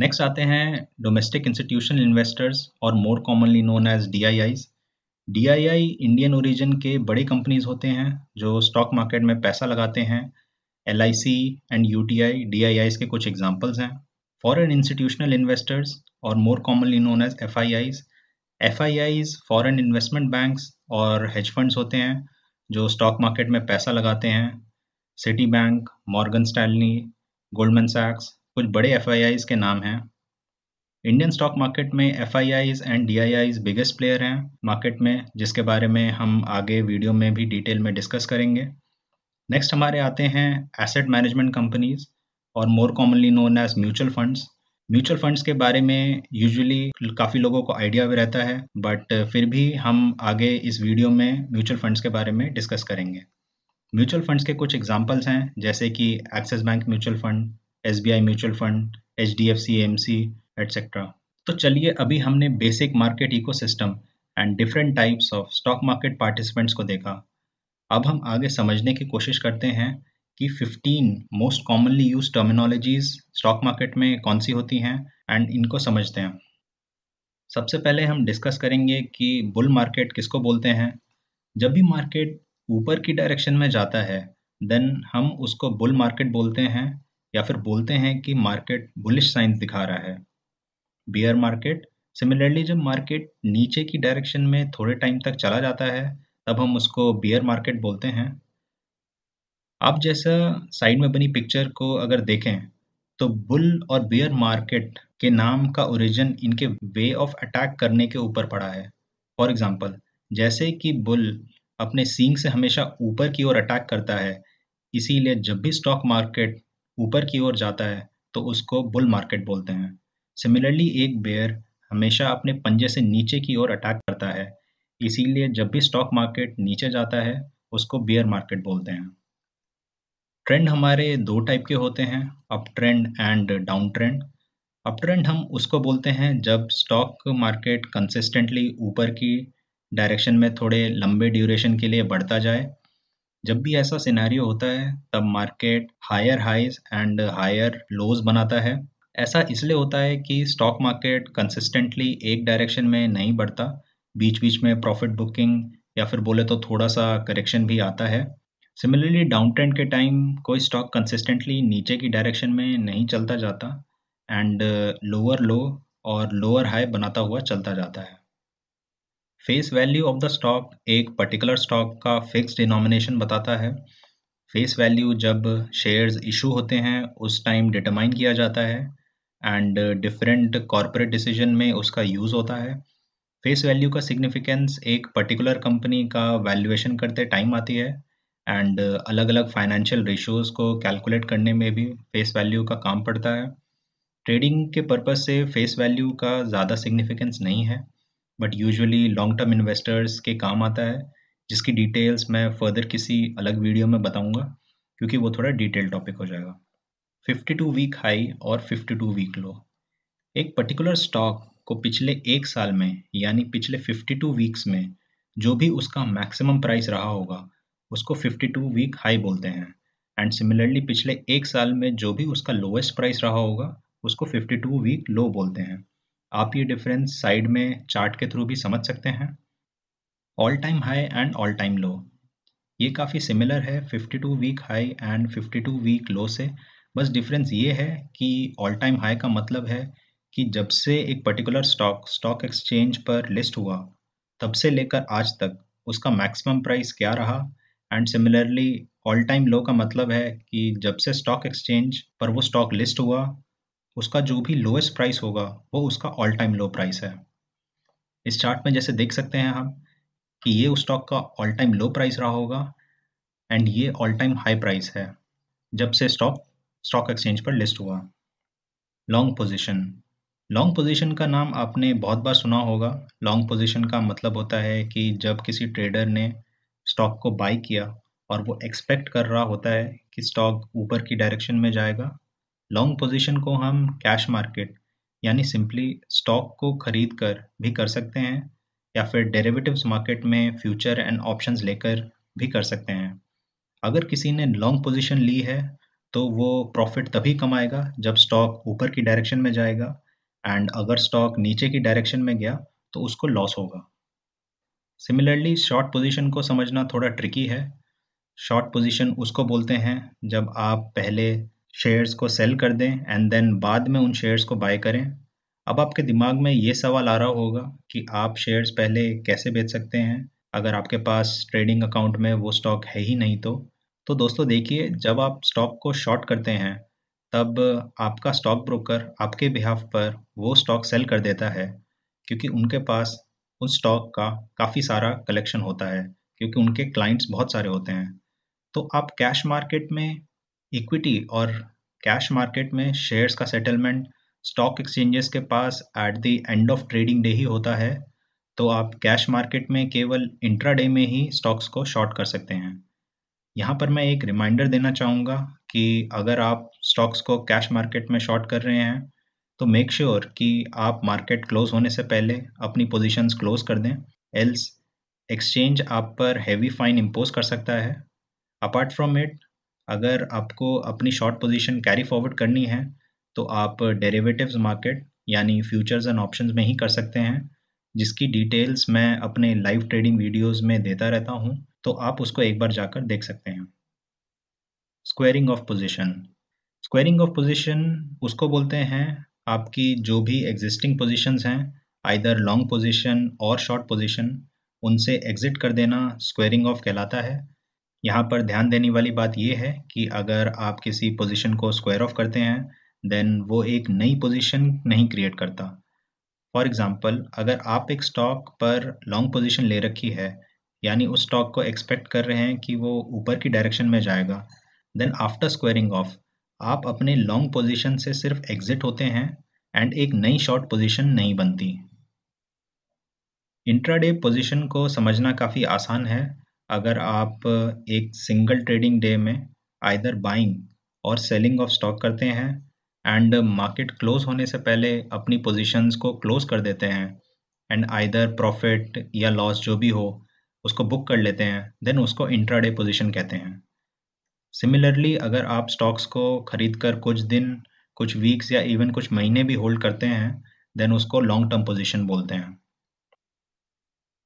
next आते हैं डोमेस्टिक इंस्टीट्यूशनल इन्वेस्टर्स और more commonly known as D I Is D Indian origin के बड़े कंपनीज होते हैं जो स्टॉक मार्केट में पैसा लगाते हैं एल एंड यू टी के कुछ एग्जाम्पल्स हैं फॉरन इंस्टीट्यूशनल इन्वेस्टर्स और more commonly known as F I Is F I Is foreign investment banks और हेज फंड्स होते हैं जो स्टॉक मार्केट में पैसा लगाते हैं Citi bank Morgan Stanley Goldman सैक्स कुछ बड़े एफ आई आईज के नाम हैं इंडियन स्टॉक मार्केट में F and D biggest player हैं मार्केट में जिसके बारे में हम आगे वीडियो में भी डिटेल में डिस्कस करेंगे नेक्स्ट हमारे आते हैं एसेट मैनेजमेंट कंपनीज और more commonly known as mutual funds mutual funds के बारे में यूजुअली काफ़ी लोगों को आइडिया भी रहता है बट फिर भी हम आगे इस वीडियो में म्यूचुअल फंड्स के बारे में डिस्कस करेंगे म्यूचुअल फंड्स के कुछ एग्जांपल्स हैं जैसे कि Axis bank mutual fund S mutual fund H D F C M C etcetera तो चलिए अभी हमने basic market ecosystem and different types of stock market participants को देखा अब हम आगे समझने की कोशिश करते हैं कि 15 most commonly use terminologies stock market में कौन सी होती हैं एंड इनको समझते हैं सबसे पहले हम डिस्कस करेंगे कि बुल मार्केट किसको बोलते हैं जब भी मार्केट ऊपर की डायरेक्शन में जाता है देन हम उसको बुल मार्केट बोलते हैं या फिर बोलते हैं कि मार्केट बुलिश साइंस दिखा रहा है बियर मार्केट सिमिलरली जब मार्केट नीचे की डायरेक्शन में थोड़े टाइम तक चला जाता है तब हम उसको बियर मार्केट बोलते हैं आप जैसा साइड में बनी पिक्चर को अगर देखें तो बुल और बियर मार्केट के नाम का ओरिजिन इनके वे ऑफ अटैक करने के ऊपर पड़ा है फॉर एग्जाम्पल जैसे कि बुल अपने सींग से हमेशा ऊपर की ओर अटैक करता है इसीलिए जब भी स्टॉक मार्केट ऊपर की ओर जाता है तो उसको बुल मार्केट बोलते हैं सिमिलरली एक बेयर हमेशा अपने पंजे से नीचे की ओर अटैक करता है इसीलिए जब भी स्टॉक मार्केट नीचे जाता है उसको बेयर मार्केट बोलते हैं ट्रेंड हमारे दो टाइप के होते हैं up trend and down trend up trend हम उसको बोलते हैं जब स्टॉक मार्केट कंसिस्टेंटली ऊपर की डायरेक्शन में थोड़े लंबे ड्यूरेशन के लिए बढ़ता जाए जब भी ऐसा सिनेरियो होता है तब market higher highs and higher lows बनाता है ऐसा इसलिए होता है कि स्टॉक मार्केट कंसिस्टेंटली एक डायरेक्शन में नहीं बढ़ता बीच बीच में प्रॉफिट बुकिंग या फिर बोले तो थोड़ा सा करेक्शन भी आता है सिमिलरली डाउन ट्रेंड के टाइम कोई स्टॉक कंसिस्टेंटली नीचे की डायरेक्शन में नहीं चलता जाता एंड लोअर लो और लोअर हाई बनाता हुआ चलता जाता है face value of the stock एक पर्टिकुलर स्टॉक का फिक्स डिनोमिनेशन बताता है फेस वैल्यू जब शेयर्स इशू होते हैं उस टाइम डिटरमाइन किया जाता है एंड डिफरेंट कॉरपोरेट डिसीजन में उसका यूज़ होता है फेस वैल्यू का सिग्निफिकेंस एक पर्टिकुलर कंपनी का वैल्यूएशन करते टाइम आती है एंड अलग अलग फाइनेंशियल रेशियोज़ को कैलकुलेट करने में भी फेस वैल्यू का काम पड़ता है ट्रेडिंग के पर्पज़ से फेस वैल्यू का ज़्यादा सिग्निफिकेंस नहीं है but usually long term investors के काम आता है जिसकी डिटेल्स मैं फर्दर किसी अलग वीडियो में बताऊंगा क्योंकि वो थोड़ा डिटेल टॉपिक हो जाएगा 52 वीक हाई और 52 वीक लो एक पर्टिकुलर स्टॉक को पिछले एक साल में यानी पिछले 52 वीक्स में जो भी उसका मैक्सिमम प्राइस रहा होगा उसको 52 वीक हाई बोलते हैं एंड सिमिलरली पिछले एक साल में जो भी उसका लोएस्ट प्राइस रहा होगा उसको 52 वीक लो बोलते हैं आप ये डिफरेंस साइड में चार्ट के थ्रू भी समझ सकते हैं all time high and all time low ये काफ़ी सिमिलर है 52 week high and 52 week low से बस डिफरेंस ये है कि ऑल टाइम हाई का मतलब है कि जब से एक पर्टिकुलर स्टॉक स्टॉक एक्सचेंज पर लिस्ट हुआ तब से लेकर आज तक उसका मैक्सिमम प्राइस क्या रहा and similarly all time low का मतलब है कि जब से स्टॉक एक्सचेंज पर वो स्टॉक लिस्ट हुआ उसका जो भी लोएस्ट प्राइस होगा वो उसका ऑल टाइम लो प्राइस है इस चार्ट में जैसे देख सकते हैं हम कि ये उस स्टॉक का ऑल टाइम लो प्राइस रहा होगा एंड ये ऑल टाइम हाई प्राइस है जब से स्टॉक स्टॉक एक्सचेंज पर लिस्ट हुआ लॉन्ग पोजीशन लॉन्ग पोजीशन का नाम आपने बहुत बार सुना होगा लॉन्ग पोजीशन का मतलब होता है कि जब किसी ट्रेडर ने स्टॉक को बाई किया और वो एक्सपेक्ट कर रहा होता है कि स्टॉक ऊपर की डायरेक्शन में जाएगा लॉन्ग पोजीशन को हम कैश मार्केट यानी सिंपली स्टॉक को खरीद कर भी कर सकते हैं या फिर डेरिवेटिव्स मार्केट में फ्यूचर एंड ऑप्शंस लेकर भी कर सकते हैं अगर किसी ने लॉन्ग पोजीशन ली है तो वो प्रॉफिट तभी कमाएगा जब स्टॉक ऊपर की डायरेक्शन में जाएगा एंड अगर स्टॉक नीचे की डायरेक्शन में गया तो उसको लॉस होगा सिमिलरली शॉर्ट पोजीशन को समझना थोड़ा ट्रिकी है शॉर्ट पोजीशन उसको बोलते हैं जब आप पहले शेयर्स को सेल कर दें एंड देन बाद में उन शेयर्स को बाय करें अब आपके दिमाग में ये सवाल आ रहा होगा कि आप शेयर्स पहले कैसे बेच सकते हैं अगर आपके पास ट्रेडिंग अकाउंट में वो स्टॉक है ही नहीं तो तो दोस्तों देखिए जब आप स्टॉक को शॉर्ट करते हैं तब आपका स्टॉक ब्रोकर आपके बिहाफ पर वो स्टॉक सेल कर देता है क्योंकि उनके पास उस स्टॉक का काफ़ी सारा कलेक्शन होता है क्योंकि उनके क्लाइंट्स बहुत सारे होते हैं तो आप कैश मार्केट में इक्विटी और कैश मार्केट में शेयर्स का सेटलमेंट स्टॉक एक्सचेंजेस के पास at the end of trading day ही होता है तो आप कैश मार्केट में केवल इंट्राडे में ही स्टॉक्स को शॉर्ट कर सकते हैं यहाँ पर मैं एक रिमाइंडर देना चाहूँगा कि अगर आप स्टॉक्स को कैश मार्केट में शॉर्ट कर रहे हैं तो मेक श्योर sure कि आप मार्केट क्लोज होने से पहले अपनी पोजीशंस क्लोज कर दें एल्स एक्सचेंज आप पर हैवी फाइन इम्पोज कर सकता है अपार्ट फ्रॉम इट अगर आपको अपनी शॉर्ट पोजीशन कैरी फॉरवर्ड करनी है तो आप डेरिवेटिव्स मार्केट यानी फ्यूचर्स एंड ऑप्शंस में ही कर सकते हैं जिसकी डिटेल्स मैं अपने लाइव ट्रेडिंग वीडियोस में देता रहता हूँ तो आप उसको एक बार जाकर देख सकते हैं squaring off position squaring off position उसको बोलते हैं आपकी जो भी एग्जिस्टिंग पोजिशन हैं आइदर लॉन्ग पोजिशन और शॉर्ट पोजिशन उनसे एग्जिट कर देना स्क्वेरिंग ऑफ कहलाता है यहाँ पर ध्यान देने वाली बात यह है कि अगर आप किसी पोजिशन को स्क्वायर ऑफ करते हैं देन वो एक नई पोजिशन नहीं क्रिएट करता फॉर एग्जाम्पल अगर आप एक स्टॉक पर लॉन्ग पोजिशन ले रखी है यानी उस स्टॉक को एक्सपेक्ट कर रहे हैं कि वो ऊपर की डायरेक्शन में जाएगा देन आफ्टर स्क्वायरिंग ऑफ आप अपने लॉन्ग पोजीशन से सिर्फ एग्जिट होते हैं एंड एक नई शॉर्ट पोजीशन नहीं बनती इंट्राडे पोजीशन को समझना काफ़ी आसान है अगर आप एक सिंगल ट्रेडिंग डे में आइदर बाइंग और सेलिंग ऑफ स्टॉक करते हैं एंड मार्केट क्लोज होने से पहले अपनी पोजीशंस को क्लोज कर देते हैं एंड आइदर प्रॉफिट या लॉस जो भी हो उसको बुक कर लेते हैं देन उसको इंट्राडे पोजीशन कहते हैं सिमिलरली अगर आप स्टॉक्स को खरीद कर कुछ दिन कुछ वीक्स या इवन कुछ महीने भी होल्ड करते हैं देन उसको लॉन्ग टर्म पोजीशन बोलते हैं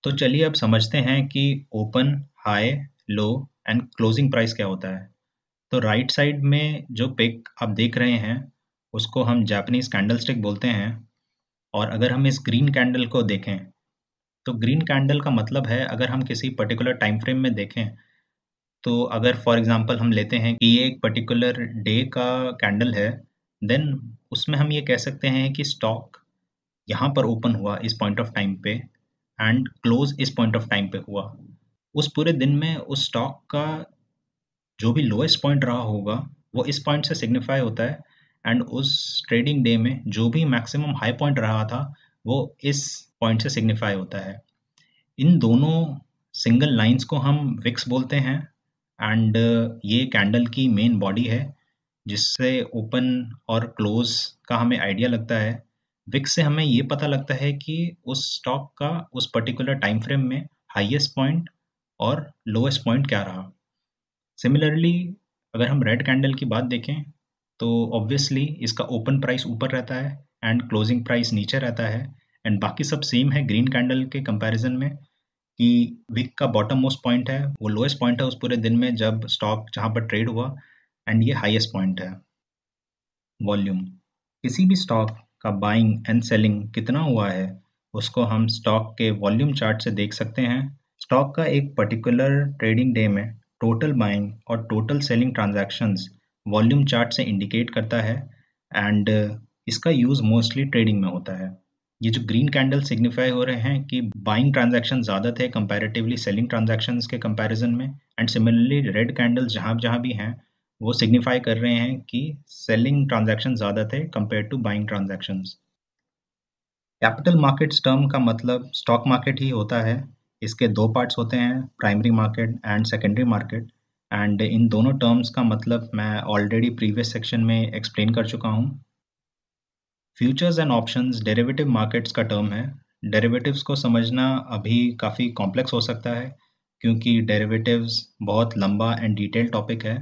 तो चलिए अब समझते हैं कि open high low and closing price क्या होता है तो राइट right साइड में जो पिक आप देख रहे हैं उसको हम जापनीज कैंडल स्टिक बोलते हैं और अगर हम इस ग्रीन कैंडल को देखें तो ग्रीन कैंडल का मतलब है अगर हम किसी पर्टिकुलर टाइम फ्रेम में देखें तो अगर फॉर एग्जांपल हम लेते हैं कि ये एक पर्टिकुलर डे का कैंडल है देन उसमें हम ये कह सकते हैं कि स्टॉक यहाँ पर ओपन हुआ इस पॉइंट ऑफ टाइम पे एंड क्लोज इस पॉइंट ऑफ टाइम पे हुआ उस पूरे दिन में उस स्टॉक का जो भी लोएस्ट पॉइंट रहा होगा वो इस पॉइंट से सिग्निफाई होता है एंड उस ट्रेडिंग डे में जो भी मैक्सिमम हाई पॉइंट रहा था वो इस पॉइंट से सिग्निफाई होता है इन दोनों सिंगल लाइंस को हम विक्स बोलते हैं एंड uh, ये कैंडल की मेन बॉडी है जिससे ओपन और क्लोज का हमें आइडिया लगता है विक्स से हमें ये पता लगता है कि उस स्टॉक का उस पर्टिकुलर टाइम फ्रेम में हाईएस्ट पॉइंट और लोएस्ट पॉइंट क्या रहा सिमिलरली अगर हम रेड कैंडल की बात देखें तो ऑब्वियसली इसका ओपन प्राइस ऊपर रहता है एंड क्लोजिंग प्राइस नीचे रहता है एंड बाकी सब सेम है ग्रीन कैंडल के कंपैरिजन में कि वीक का बॉटम मोस्ट पॉइंट है वो लोएस्ट पॉइंट है उस पूरे दिन में जब स्टॉक जहाँ पर ट्रेड हुआ एंड ये हाईएस्ट पॉइंट है वॉल्यूम किसी भी स्टॉक का बाइंग एंड सेलिंग कितना हुआ है उसको हम स्टॉक के वॉल्यूम चार्ट से देख सकते हैं स्टॉक का एक पर्टिकुलर ट्रेडिंग डे में टोटल बाइंग और total selling transactions volume chart से इंडिकेट करता है एंड इसका यूज़ मोस्टली ट्रेडिंग में होता है ये जो ग्रीन कैंडल सिग्निफाई हो रहे हैं कि बाइंग ट्रांजेक्शन ज़्यादा थे कंपेरेटिवली सेलिंग ट्रांजेक्शन के कंपेरिजन में एंड सिमिलरली रेड कैंडल जहां जहां भी हैं वो सिग्निफाई कर रहे हैं कि सेलिंग ट्रांजेक्शन ज़्यादा थे compare to buying transaction capital market term का मतलब स्टॉक मार्केट ही होता है इसके दो पार्ट्स होते हैं primary market and secondary market and इन दोनों टर्म्स का मतलब मैं ऑलरेडी प्रीवियस सेक्शन में एक्सप्लेन कर चुका हूँ futures and options derivative markets का टर्म है डेरिवेटिव्स को समझना अभी काफ़ी कॉम्प्लेक्स हो सकता है क्योंकि डेरिवेटिव्स बहुत लंबा एंड डिटेल टॉपिक है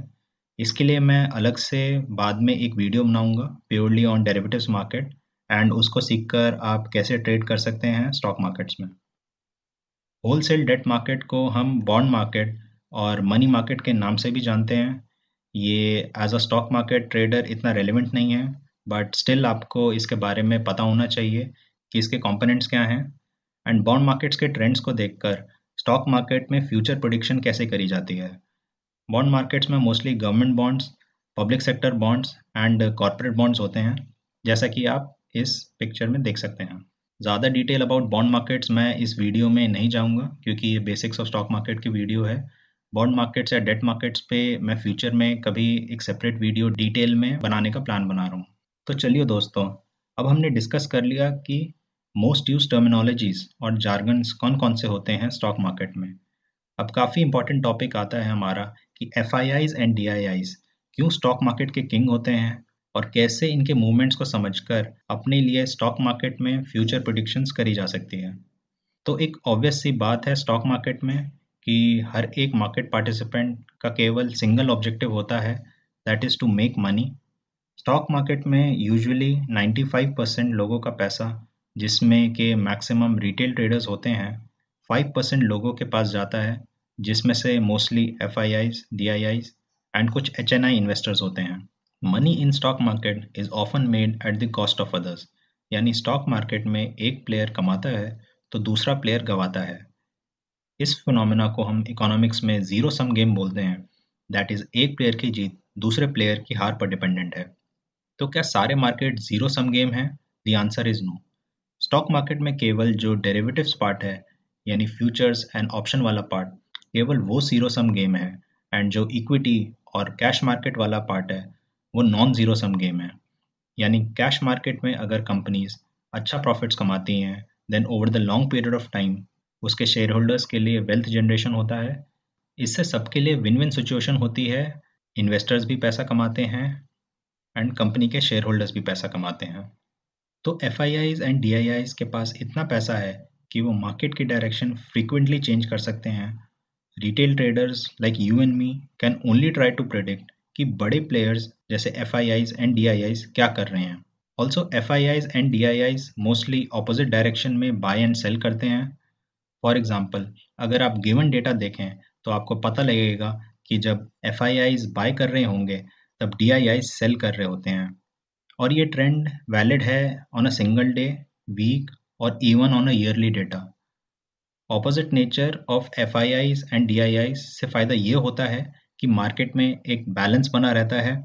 इसके लिए मैं अलग से बाद में एक वीडियो बनाऊंगा purely on derivatives market and उसको सीखकर आप कैसे ट्रेड कर सकते हैं स्टॉक मार्केट्स में होलसेल डेट मार्केट को हम बॉन्ड मार्केट और मनी मार्केट के नाम से भी जानते हैं ये as a stock market trader इतना रेलिवेंट नहीं है बट स्टिल आपको इसके बारे में पता होना चाहिए कि इसके कंपोनेंट्स क्या हैं एंड बॉन्ड मार्केट्स के ट्रेंड्स को देखकर स्टॉक मार्केट में फ्यूचर प्रोडिक्शन कैसे करी जाती है बॉन्ड मार्केट्स में mostly government bonds public sector bonds and corporate bonds होते हैं जैसा कि आप इस पिक्चर में देख सकते हैं ज़्यादा डिटेल अबाउट बॉन्ड मार्केट्स मैं इस वीडियो में नहीं जाऊँगा क्योंकि ये बेसिक्स ऑफ स्टॉक मार्केट की वीडियो है बॉन्ड मार्केट्स या डेट मार्केट्स पे मैं फ्यूचर में कभी एक सेपरेट वीडियो डिटेल में बनाने का प्लान बना रहा हूँ तो चलिए दोस्तों अब हमने डिस्कस कर लिया कि मोस्ट यूज टर्मिनोलॉजीज और जार्गन्स कौन कौन से होते हैं स्टॉक मार्केट में अब काफ़ी इंपॉर्टेंट टॉपिक आता है हमारा कि एफ एंड डी क्यों स्टॉक मार्केट के किंग होते हैं और कैसे इनके मूवमेंट्स को समझकर अपने लिए स्टॉक मार्केट में फ्यूचर प्रोडिक्शंस करी जा सकती है तो एक ऑब्वियस सी बात है स्टॉक मार्केट में कि हर एक मार्केट पार्टिसिपेंट का केवल सिंगल ऑब्जेक्टिव होता है that is to make money stock market में यूजुअली 95 परसेंट लोगों का पैसा जिसमें के मैक्सिमम रिटेल ट्रेडर्स होते हैं 5 परसेंट लोगों के पास जाता है जिसमें से mostly F I Is D I Is and कुछ एच एन आई इन्वेस्टर्स होते हैं money in stock market is often made at the cost of others यानी स्टॉक मार्केट में एक प्लेयर कमाता है तो दूसरा प्लेयर गंवाता है इस फिनोमिना को हम इकोनॉमिक्स में जीरो सम गेम बोलते हैं दैट इज एक प्लेयर की जीत दूसरे प्लेयर की हार पर डिपेंडेंट है तो क्या सारे मार्केट जीरो सम गेम है the answer is no stock market में केवल जो डेरिवेटिव्स पार्ट है यानी फ्यूचर्स एंड ऑप्शन वाला पार्ट केवल वो जीरो सम गेम है एंड जो इक्विटी और कैश मार्केट वाला पार्ट है वो नॉन ज़ीरो सम गेम है यानी कैश मार्केट में अगर कंपनीज अच्छा प्रॉफिट्स कमाती हैं then over the long period of time उसके शेयर होल्डर्स के लिए वेल्थ जनरेशन होता है इससे सबके लिए विन विन सिचुएशन होती है इन्वेस्टर्स भी पैसा कमाते हैं एंड कंपनी के शेयर होल्डर्स भी पैसा कमाते हैं तो एफ एंड डी के पास इतना पैसा है कि वो मार्केट की डायरेक्शन फ्रीक्वेंटली चेंज कर सकते हैं retail traders like you and me can only try to predict कि बड़े प्लेयर्स जैसे एफ एंड डी क्या कर रहे हैं also F and D mostly opposite direction में बाय एंड सेल करते हैं फॉर एग्जाम्पल अगर आप गिवन डेटा देखें तो आपको पता लगेगा कि जब एफ बाय कर रहे होंगे तब डी सेल कर रहे होते हैं और ये ट्रेंड वैलिड है on a single day week और even on a yearly data opposite nature of F and D से फ़ायदा ये होता है कि मार्केट में एक बैलेंस बना रहता है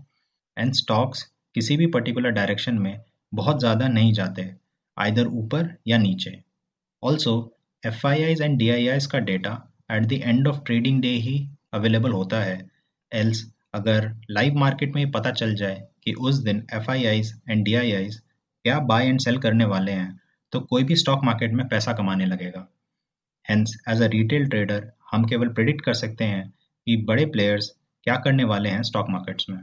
एंड स्टॉक्स किसी भी पर्टिकुलर डायरेक्शन में बहुत ज़्यादा नहीं जाते आइधर ऊपर या नीचे ऑल्सो एफ एंड डी का data at the end of trading day ही अवेलेबल होता है एल्स अगर लाइव मार्केट में पता चल जाए कि उस दिन एफ एंड डी क्या बाय एंड सेल करने वाले हैं तो कोई भी स्टॉक मार्केट में पैसा कमाने लगेगा hence as a retail trader हम केवल प्रेडिक्ट कर सकते हैं कि बड़े प्लेयर्स क्या करने वाले हैं स्टॉक मार्केट्स में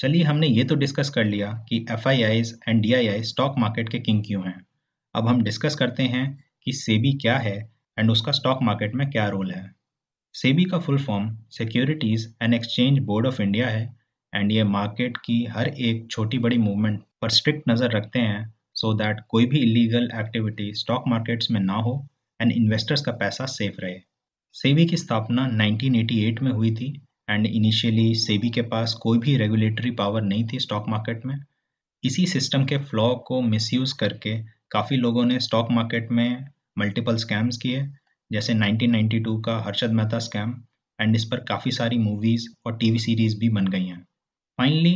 चलिए हमने ये तो डिस्कस कर लिया कि F and D stock market के किंग क्यों हैं अब हम डिस्कस करते हैं कि सेबी क्या है एंड उसका स्टॉक मार्केट में क्या रोल है सेबी का full form securities and exchange board of India है एंड ये मार्केट की हर एक छोटी बड़ी मूवमेंट पर स्ट्रिक्ट नज़र रखते हैं सो so दैट कोई भी इलीगल एक्टिविटी स्टॉक मार्केट्स में ना हो एंड इन्वेस्टर्स का पैसा सेफ रहे सेबी की स्थापना 1988 में हुई थी एंड इनिशियली सेबी के पास कोई भी रेगुलेटरी पावर नहीं थी स्टॉक मार्केट में इसी सिस्टम के फ्लॉ को मिसयूज़ करके काफ़ी लोगों ने स्टॉक मार्केट में मल्टीपल स्कैम्स किए जैसे 1992 का हर्षद मेहता स्कैम एंड इस पर काफ़ी सारी मूवीज़ और टीवी सीरीज़ भी बन गई हैं फाइनली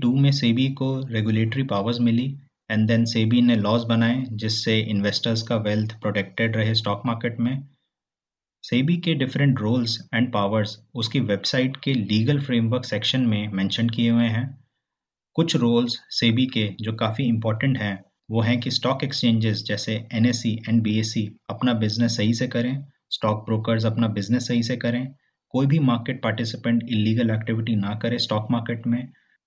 1992 में सेबी को रेगुलेटरी पावर्स मिली एंड देन सेबी ने लॉज बनाए जिससे इन्वेस्टर्स का वेल्थ प्रोटेक्टेड रहे स्टॉक मार्केट में सेबी के डिफरेंट रोल्स एंड पावर्स उसकी वेबसाइट के लीगल फ्रेमवर्क सेक्शन में मेंशन किए हुए हैं कुछ रोल्स सेबी के जो काफ़ी इंपॉर्टेंट हैं वो हैं कि स्टॉक एक्सचेंजेस जैसे N S C and B S C अपना बिजनेस सही से करें स्टॉक ब्रोकर्स अपना बिजनेस सही से करें कोई भी मार्केट पार्टिसिपेंट इलीगल एक्टिविटी ना करे स्टॉक मार्केट में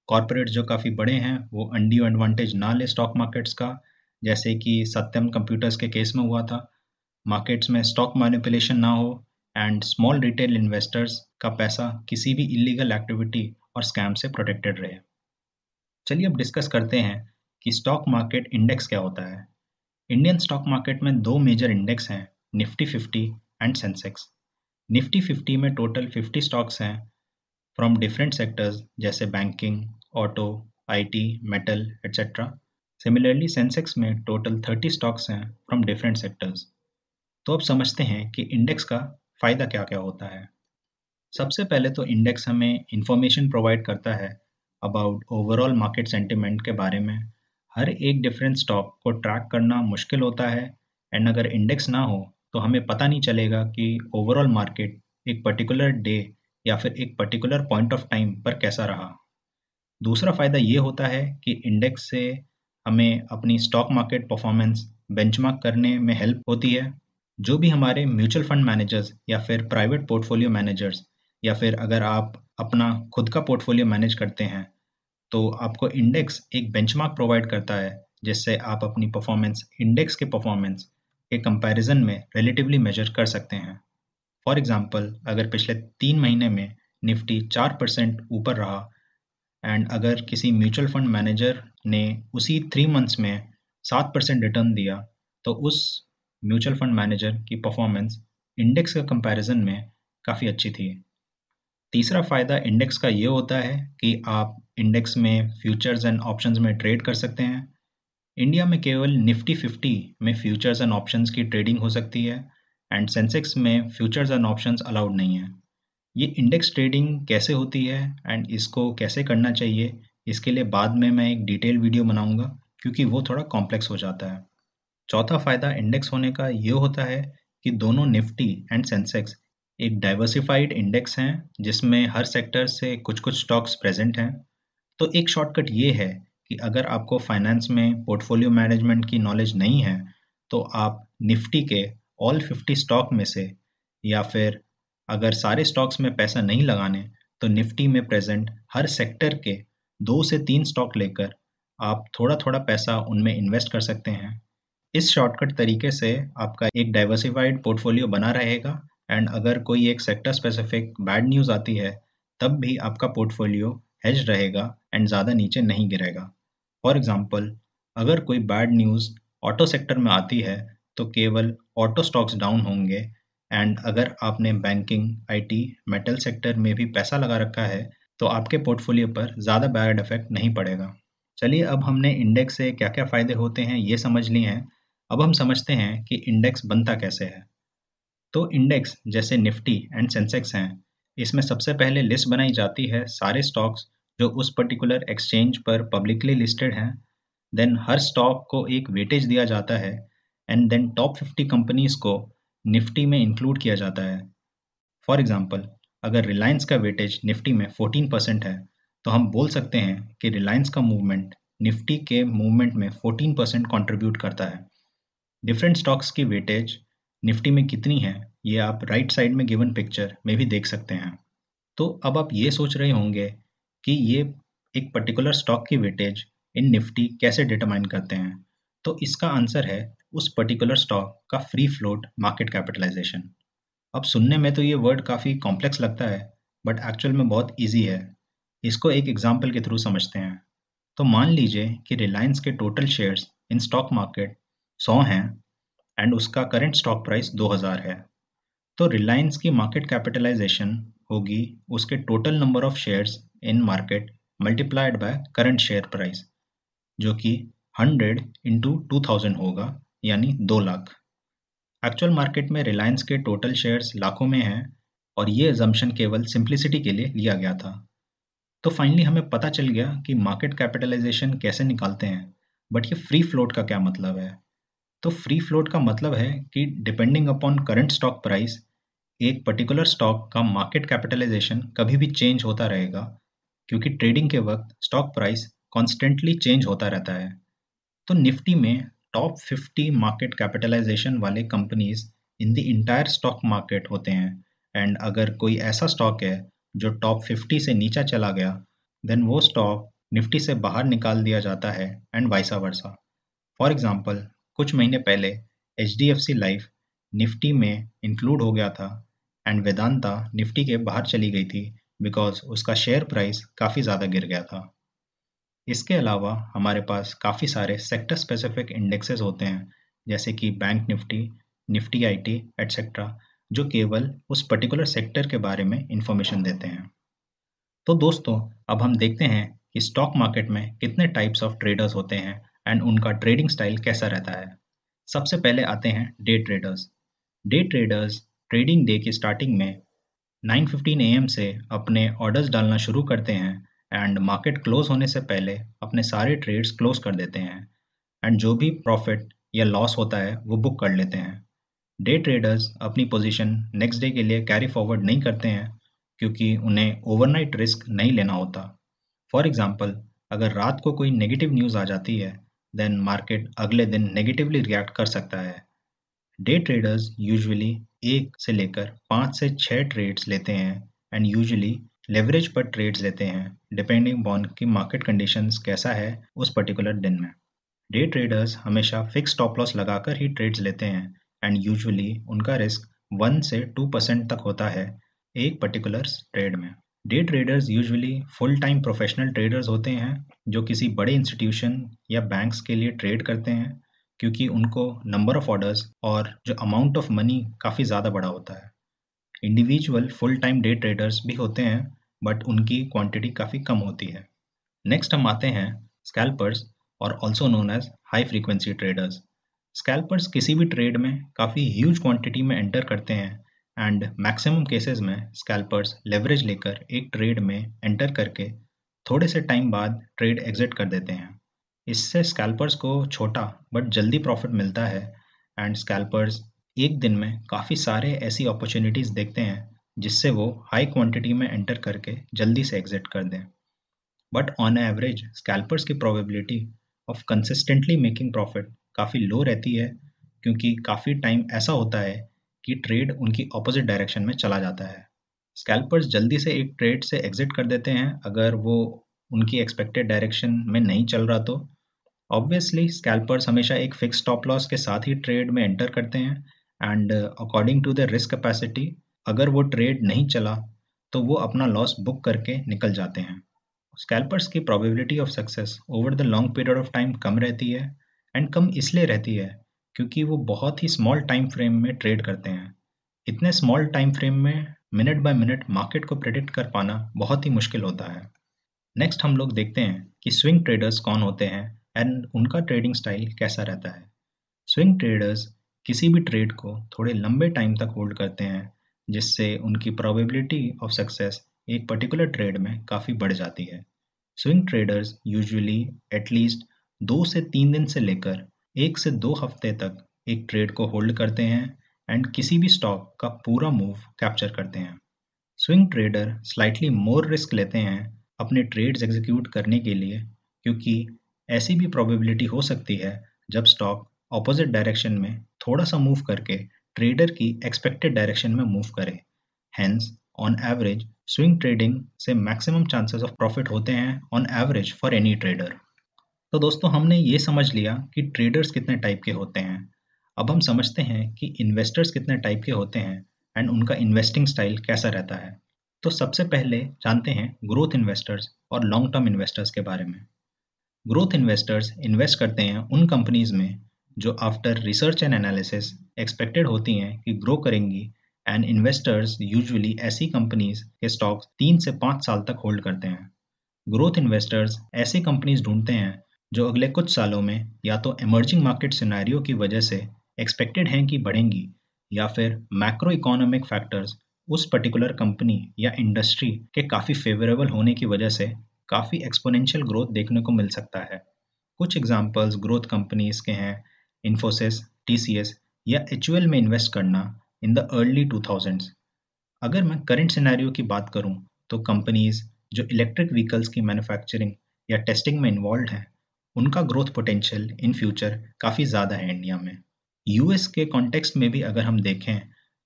कॉरपोरेट जो काफ़ी बड़े हैं वो अंडी एडवांटेज ना ले स्टॉक मार्केट्स का जैसे कि सत्यम कंप्यूटर्स के केस में हुआ था मार्केट्स में स्टॉक मैनिपुलेशन ना हो एंड स्मॉल रिटेल इन्वेस्टर्स का पैसा किसी भी इलीगल एक्टिविटी और स्कैम से प्रोटेक्टेड रहे चलिए अब डिस्कस करते हैं कि स्टॉक मार्केट इंडेक्स क्या होता है इंडियन स्टॉक मार्केट में दो मेजर इंडेक्स हैं Nifty fifty and Sensex Nifty fifty में टोटल फिफ्टी स्टॉक्स हैं फ्रॉम डिफरेंट सेक्टर्स जैसे banking auto IT metal etcetera similarly Sensex में टोटल थर्टी स्टॉक्स हैं फ्रॉम डिफरेंट सेक्टर्स तो अब समझते हैं कि इंडेक्स का फ़ायदा क्या क्या होता है सबसे पहले तो इंडेक्स हमें इंफॉर्मेशन प्रोवाइड करता है अबाउट ओवरऑल मार्केट सेंटिमेंट के बारे में हर एक डिफरेंट स्टॉक को ट्रैक करना मुश्किल होता है एंड अगर इंडेक्स ना हो तो हमें पता नहीं चलेगा कि ओवरऑल मार्केट एक पर्टिकुलर डे या फिर एक पर्टिकुलर पॉइंट ऑफ टाइम पर कैसा रहा दूसरा फ़ायदा ये होता है कि इंडेक्स से हमें अपनी स्टॉक मार्केट परफॉर्मेंस बेंचमार्क करने में हेल्प होती है जो भी हमारे म्यूचुअल फंड मैनेजर्स या फिर प्राइवेट पोर्टफोलियो मैनेजर्स या फिर अगर आप अपना खुद का पोर्टफोलियो मैनेज करते हैं तो आपको इंडेक्स एक बेंचमार्क प्रोवाइड करता है जिससे आप अपनी परफॉर्मेंस इंडेक्स के परफॉर्मेंस के कंपैरिजन में रिलेटिवली मेजर कर सकते हैं फॉर एग्जांपल अगर पिछले तीन महीने में निफ्टी चार परसेंट ऊपर रहा एंड अगर किसी म्यूचुअल फंड मैनेजर ने उसी थ्री मंथ्स में सात परसेंट रिटर्न दिया तो उस म्यूचुअल फंड मैनेजर की परफॉर्मेंस इंडेक्स के कंपैरिजन में काफ़ी अच्छी थी तीसरा फ़ायदा इंडेक्स का ये होता है कि आप इंडेक्स में फ्यूचर्स एंड ऑप्शंस में ट्रेड कर सकते हैं इंडिया में केवल निफ्टी फिफ्टी में फ्यूचर्स एंड ऑप्शंस की ट्रेडिंग हो सकती है एंड सेंसेक्स में फ्यूचर्स एंड ऑप्शंस अलाउड नहीं है ये इंडेक्स ट्रेडिंग कैसे होती है एंड इसको कैसे करना चाहिए इसके लिए बाद में मैं एक डिटेल वीडियो बनाऊंगा क्योंकि वो थोड़ा कॉम्प्लेक्स हो जाता है चौथा फायदा इंडेक्स होने का ये होता है कि दोनों निफ्टी एंड सेंसेक्स एक डाइवर्सिफाइड इंडेक्स हैं जिसमें हर सेक्टर से कुछ कुछ स्टॉक्स प्रेजेंट हैं तो एक शॉर्टकट ये है कि अगर आपको फाइनेंस में पोर्टफोलियो मैनेजमेंट की नॉलेज नहीं है तो आप निफ्टी के ऑल फिफ्टी स्टॉक में से या फिर अगर सारे स्टॉक्स में पैसा नहीं लगाने तो निफ्टी में प्रेजेंट हर सेक्टर के दो से तीन स्टॉक लेकर आप थोड़ा थोड़ा पैसा उनमें इन्वेस्ट कर सकते हैं इस शॉर्टकट तरीके से आपका एक डाइवर्सिफाइड पोर्टफोलियो बना रहेगा एंड अगर कोई एक सेक्टर स्पेसिफिक बैड न्यूज़ आती है तब भी आपका पोर्टफोलियो हेज रहेगा एंड ज़्यादा नीचे नहीं गिरेगा फॉर एग्जाम्पल अगर कोई बैड न्यूज़ ऑटो सेक्टर में आती है तो केवल ऑटो स्टॉक्स डाउन होंगे एंड अगर आपने बैंकिंग आईटी मेटल सेक्टर में भी पैसा लगा रखा है तो आपके पोर्टफोलियो पर ज़्यादा बैड इफेक्ट नहीं पड़ेगा चलिए अब हमने इंडेक्स से क्या क्या फ़ायदे होते हैं ये समझ लिए हैं अब हम समझते हैं कि इंडेक्स बनता कैसे है तो इंडेक्स जैसे निफ्टी एंड सेंसेक्स हैं इसमें सबसे पहले लिस्ट बनाई जाती है सारे स्टॉक्स जो उस पर्टिकुलर एक्सचेंज पर पब्लिकली लिस्टेड हैं देन हर स्टॉक को एक वेटेज दिया जाता है and then top fifty companies को निफ्टी में इंक्लूड किया जाता है फॉर एग्ज़ाम्पल अगर रिलायंस का वेटेज निफ्टी में फोर्टीन परसेंट है तो हम बोल सकते हैं कि रिलायंस का मूवमेंट निफ्टी के मूवमेंट में फोर्टीन परसेंट कॉन्ट्रीब्यूट करता है डिफरेंट स्टॉक्स की वेटेज निफ्टी में कितनी है ये आप राइट साइड में गिवन पिक्चर में भी देख सकते हैं तो अब आप ये सोच रहे होंगे कि ये एक पर्टिकुलर स्टॉक की वेटेज इन निफ्टी कैसे डिटरमाइन करते हैं तो इसका आंसर है उस पर्टिकुलर स्टॉक का फ्री फ्लोट मार्केट कैपिटलाइजेशन अब सुनने में तो ये वर्ड काफ़ी कॉम्प्लेक्स लगता है बट एक्चुअल में बहुत ईजी है इसको एक एग्जाम्पल के थ्रू समझते हैं तो मान लीजिए कि रिलायंस के total shares in stock market 100 हैं एंड उसका करंट स्टॉक प्राइस 2000 है तो रिलायंस की मार्केट कैपिटलाइजेशन होगी उसके total number of shares in market multiplied by current share price जो कि 100 इंटू टू होगा यानी दो लाख एक्चुअल मार्केट में रिलायंस के टोटल शेयर्स लाखों में हैं और ये एजम्पन केवल सिंप्लिसिटी के लिए लिया गया था तो फाइनली हमें पता चल गया कि मार्केट कैपिटलाइजेशन कैसे निकालते हैं बट ये फ्री फ्लोट का क्या मतलब है तो फ्री फ्लोट का मतलब है कि depending upon current stock price एक पर्टिकुलर स्टॉक का मार्केट कैपिटलाइजेशन कभी भी चेंज होता रहेगा क्योंकि ट्रेडिंग के वक्त स्टॉक प्राइस कॉन्स्टेंटली चेंज होता रहता है तो निफ्टी में टॉप 50 मार्केट कैपिटलाइजेशन वाले companies in the entire stock market होते हैं एंड अगर कोई ऐसा स्टॉक है जो टॉप 50 से नीचा चला गया देन वो स्टॉक निफ्टी से बाहर निकाल दिया जाता है and vice versa for example कुछ महीने पहले H D F C life Nifty में इंक्लूड हो गया था एंड वेदांता निफ्टी के बाहर चली गई थी बिकॉज उसका शेयर प्राइस काफ़ी ज़्यादा गिर गया था इसके अलावा हमारे पास काफ़ी सारे सेक्टर स्पेसिफिक इंडेक्सेस होते हैं जैसे कि bank Nifty Nifty IT etcetera जो केवल उस पर्टिकुलर सेक्टर के बारे में इंफॉर्मेशन देते हैं तो दोस्तों अब हम देखते हैं कि स्टॉक मार्केट में कितने टाइप्स ऑफ ट्रेडर्स होते हैं एंड उनका ट्रेडिंग स्टाइल कैसा रहता है सबसे पहले आते हैं day traders day traders trading day की स्टार्टिंग में 9:15 एम से अपने ऑर्डर्स डालना शुरू करते हैं एंड मार्केट क्लोज होने से पहले अपने सारे ट्रेड्स क्लोज कर देते हैं एंड जो भी प्रॉफिट या लॉस होता है वो बुक कर लेते हैं डे ट्रेडर्स अपनी पोजीशन नेक्स्ट डे के लिए कैरी फॉरवर्ड नहीं करते हैं क्योंकि उन्हें ओवरनाइट रिस्क नहीं लेना होता फॉर एग्जाम्पल अगर रात को कोई नेगेटिव न्यूज़ आ जाती है देन मार्केट अगले दिन नेगेटिवली रिएक्ट कर सकता है डे ट्रेडर्स यूजुअली एक से लेकर पाँच से छः ट्रेड्स लेते हैं एंड यूजली लेवरेज पर ट्रेड्स लेते हैं डिपेंडिंग ऑन की मार्केट कंडीशन कैसा है उस पर्टिकुलर दिन में डे ट्रेडर्स हमेशा फिक्स स्टॉप लॉस लगाकर ही ट्रेड्स लेते हैं एंड यूजुअली उनका रिस्क वन से टू परसेंट तक होता है एक पर्टिकुलर ट्रेड में day traders usually full time professional traders होते हैं जो किसी बड़े इंस्टीट्यूशन या बैंक्स के लिए ट्रेड करते हैं क्योंकि उनको नंबर ऑफ ऑर्डर्स और जो अमाउंट ऑफ मनी काफ़ी ज़्यादा बड़ा होता है individual full time day traders भी होते हैं बट उनकी क्वांटिटी काफ़ी कम होती है नेक्स्ट हम आते हैं स्कैल्पर्स और also known as high frequency traders scalpers किसी भी ट्रेड में काफ़ी ह्यूज क्वांटिटी में एंटर करते हैं एंड मैक्सिमम केसेस में स्कैल्पर्स लेवरेज लेकर एक ट्रेड में एंटर करके थोड़े से टाइम बाद ट्रेड एग्जिट कर देते हैं इससे स्कैल्पर्स को छोटा बट जल्दी प्रॉफिट मिलता है एंड स्कैल्पर्स एक दिन में काफ़ी सारे ऐसी अपॉर्चुनिटीज़ देखते हैं जिससे वो हाई क्वांटिटी में एंटर करके जल्दी से एग्जिट कर दें बट ऑन एवरेज स्कैल्पर्स की probability of consistently making profit काफ़ी लो रहती है क्योंकि काफ़ी टाइम ऐसा होता है कि ट्रेड उनकी ऑपोजिट डायरेक्शन में चला जाता है स्कैल्पर्स जल्दी से एक ट्रेड से एग्जिट कर देते हैं अगर वो उनकी एक्सपेक्टेड डायरेक्शन में नहीं चल रहा तो ऑब्वियसली स्कैल्पर्स हमेशा एक फिक्स स्टॉप लॉस के साथ ही ट्रेड में एंटर करते हैं and according to the risk capacity अगर वो ट्रेड नहीं चला तो वो अपना लॉस बुक करके निकल जाते हैं स्कैल्पर्स की probability of success over the long period of time कम रहती है एंड कम इसलिए रहती है क्योंकि वो बहुत ही स्मॉल टाइम फ्रेम में ट्रेड करते हैं इतने स्मॉल टाइम फ्रेम में मिनट बाय मिनट मार्केट को प्रेडिक्ट कर पाना बहुत ही मुश्किल होता है नेक्स्ट हम लोग देखते हैं कि स्विंग ट्रेडर्स कौन होते हैं एंड उनका ट्रेडिंग स्टाइल कैसा रहता है स्विंग ट्रेडर्स किसी भी ट्रेड को थोड़े लंबे टाइम तक होल्ड करते हैं जिससे उनकी प्रोबेबिलिटी ऑफ सक्सेस एक पर्टिकुलर ट्रेड में काफ़ी बढ़ जाती है स्विंग ट्रेडर्स यूजुअली एटलीस्ट दो से तीन दिन से लेकर एक से दो हफ्ते तक एक ट्रेड को होल्ड करते हैं एंड किसी भी स्टॉक का पूरा मूव कैप्चर करते हैं swing trader slightly more risk लेते हैं अपने ट्रेड्स एग्जीक्यूट करने के लिए क्योंकि ऐसी भी प्रोबेबिलिटी हो सकती है जब स्टॉक ऑपोजिट डायरेक्शन में थोड़ा सा मूव करके ट्रेडर की एक्सपेक्टेड डायरेक्शन में मूव करे hence on average swing trading से मैक्सिमम चांसेस ऑफ प्रॉफिट होते हैं on average for any trader तो दोस्तों हमने ये समझ लिया कि ट्रेडर्स कितने टाइप के होते हैं अब हम समझते हैं कि इन्वेस्टर्स कितने टाइप के होते हैं एंड उनका इन्वेस्टिंग स्टाइल कैसा रहता है तो सबसे पहले जानते हैं ग्रोथ इन्वेस्टर्स और लॉन्ग टर्म इन्वेस्टर्स के बारे में ग्रोथ इन्वेस्टर्स इन्वेस्ट करते हैं उन कंपनीज में जो after research and analysis expected होती हैं कि ग्रो करेंगी एंड इन्वेस्टर्स यूजुअली ऐसी कंपनीज के स्टॉक्स तीन से पाँच साल तक होल्ड करते हैं ग्रोथ इन्वेस्टर्स ऐसी कंपनीज ढूंढते हैं जो अगले कुछ सालों में या तो इमर्जिंग मार्केट सिनेरियो की वजह से एक्सपेक्टेड हैं कि बढ़ेंगी या फिर मैक्रो इकोनॉमिक फैक्टर्स उस पर्टिकुलर कंपनी या इंडस्ट्री के काफ़ी फेवरेबल होने की वजह से काफ़ी एक्सपोनेंशियल ग्रोथ देखने को मिल सकता है कुछ एग्जाम्पल्स ग्रोथ कंपनीज के हैं इन्फोसिस टी या एच में इन्वेस्ट करना in the early two thousands अगर मैं करंट सिनेरियो की बात करूं तो कंपनीज जो इलेक्ट्रिक व्हीकल्स की मैन्युफैक्चरिंग या टेस्टिंग में इन्वॉल्व हैं उनका ग्रोथ पोटेंशियल इन फ्यूचर काफ़ी ज़्यादा है इंडिया में यूएस के कॉन्टेक्स्ट में भी अगर हम देखें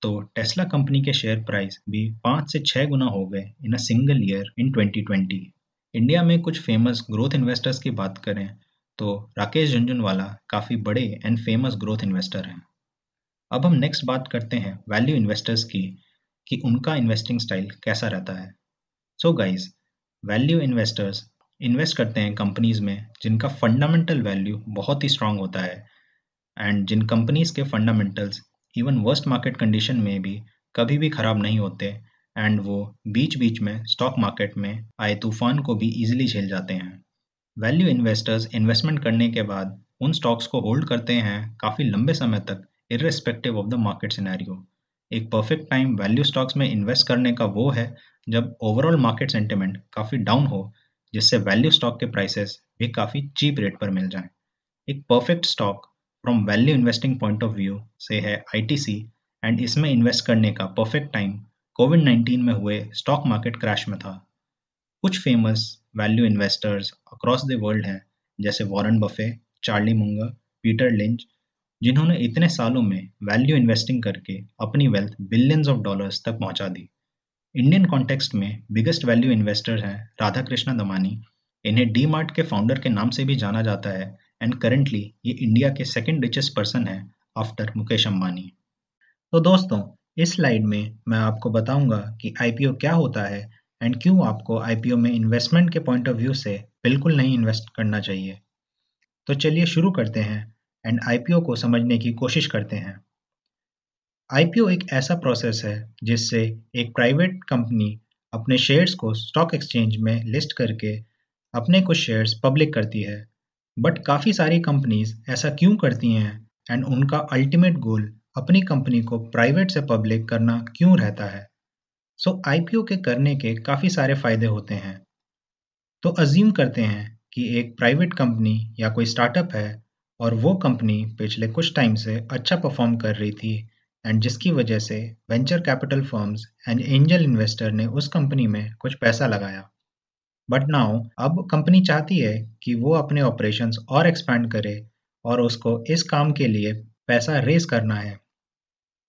तो टेस्ला कंपनी के शेयर प्राइस भी पाँच से छः गुना हो गए in a single year in 2020 India में कुछ फेमस ग्रोथ इन्वेस्टर्स की बात करें तो राकेश झुंझुनवाला काफ़ी बड़े एंड फेमस ग्रोथ इन्वेस्टर हैं अब हम नेक्स्ट बात करते हैं वैल्यू इन्वेस्टर्स की कि उनका इन्वेस्टिंग स्टाइल कैसा रहता है so guys value investors invest करते हैं कंपनीज में जिनका फंडामेंटल वैल्यू बहुत ही स्ट्रांग होता है एंड जिन कंपनीज के fundamentals even worst market condition में भी कभी भी ख़राब नहीं होते एंड वो बीच बीच में स्टॉक मार्केट में आए तूफान को भी ईजिली झेल जाते हैं वैल्यू इन्वेस्टर्स इन्वेस्टमेंट करने के बाद उन स्टॉक्स को होल्ड करते हैं काफ़ी लंबे समय तक irrespective of the market scenario एक परफेक्ट टाइम वैल्यू स्टॉक्स में इन्वेस्ट करने का वो है जब ओवरऑल मार्केट सेंटिमेंट काफ़ी डाउन हो जिससे वैल्यू स्टॉक के प्राइसेस भी काफ़ी चीप रेट पर मिल जाएं। एक perfect stock from value investing point of view से है आई एंड इसमें इन्वेस्ट करने का परफेक्ट टाइम कोविड 19 में हुए स्टॉक मार्केट क्रैश में था कुछ famous value investors across the world हैं जैसे वॉरेन बफे चार्ली मुंगा पीटर लिंच जिन्होंने इतने सालों में वैल्यू इन्वेस्टिंग करके अपनी वेल्थ बिलियंस ऑफ डॉलर्स तक पहुंचा दी इंडियन कॉन्टेक्स्ट में बिगेस्ट वैल्यू इन्वेस्टर हैं राधा कृष्णा दमानी इन्हें डी के फाउंडर के नाम से भी जाना जाता है एंड करेंटली ये इंडिया के सेकेंड रिचेस्ट पर्सन है आफ्टर मुकेश अम्बानी तो दोस्तों इस स्लाइड में मैं आपको बताऊंगा कि आईपीओ क्या होता है एंड क्यों आपको आईपीओ में इन्वेस्टमेंट के पॉइंट ऑफ व्यू से बिल्कुल नहीं इन्वेस्ट करना चाहिए तो चलिए शुरू करते हैं एंड आईपीओ को समझने की कोशिश करते हैं आईपीओ एक ऐसा प्रोसेस है जिससे एक प्राइवेट कंपनी अपने शेयर्स को स्टॉक एक्सचेंज में लिस्ट करके अपने कुछ शेयर्स पब्लिक करती है बट काफ़ी सारी कंपनीज ऐसा क्यों करती हैं एंड उनका अल्टीमेट गोल अपनी कंपनी को प्राइवेट से पब्लिक करना क्यों रहता है सो so, आईपीओ के करने के काफ़ी सारे फायदे होते हैं तो अज्यूम करते हैं कि एक प्राइवेट कंपनी या कोई स्टार्टअप है और वो कंपनी पिछले कुछ टाइम से अच्छा परफॉर्म कर रही थी एंड जिसकी वजह से venture capital firms and angel investor ने उस कंपनी में कुछ पैसा लगाया बट नाउ अब कंपनी चाहती है कि वो अपने ऑपरेशंस और एक्सपेंड करे और उसको इस काम के लिए पैसा रेज करना है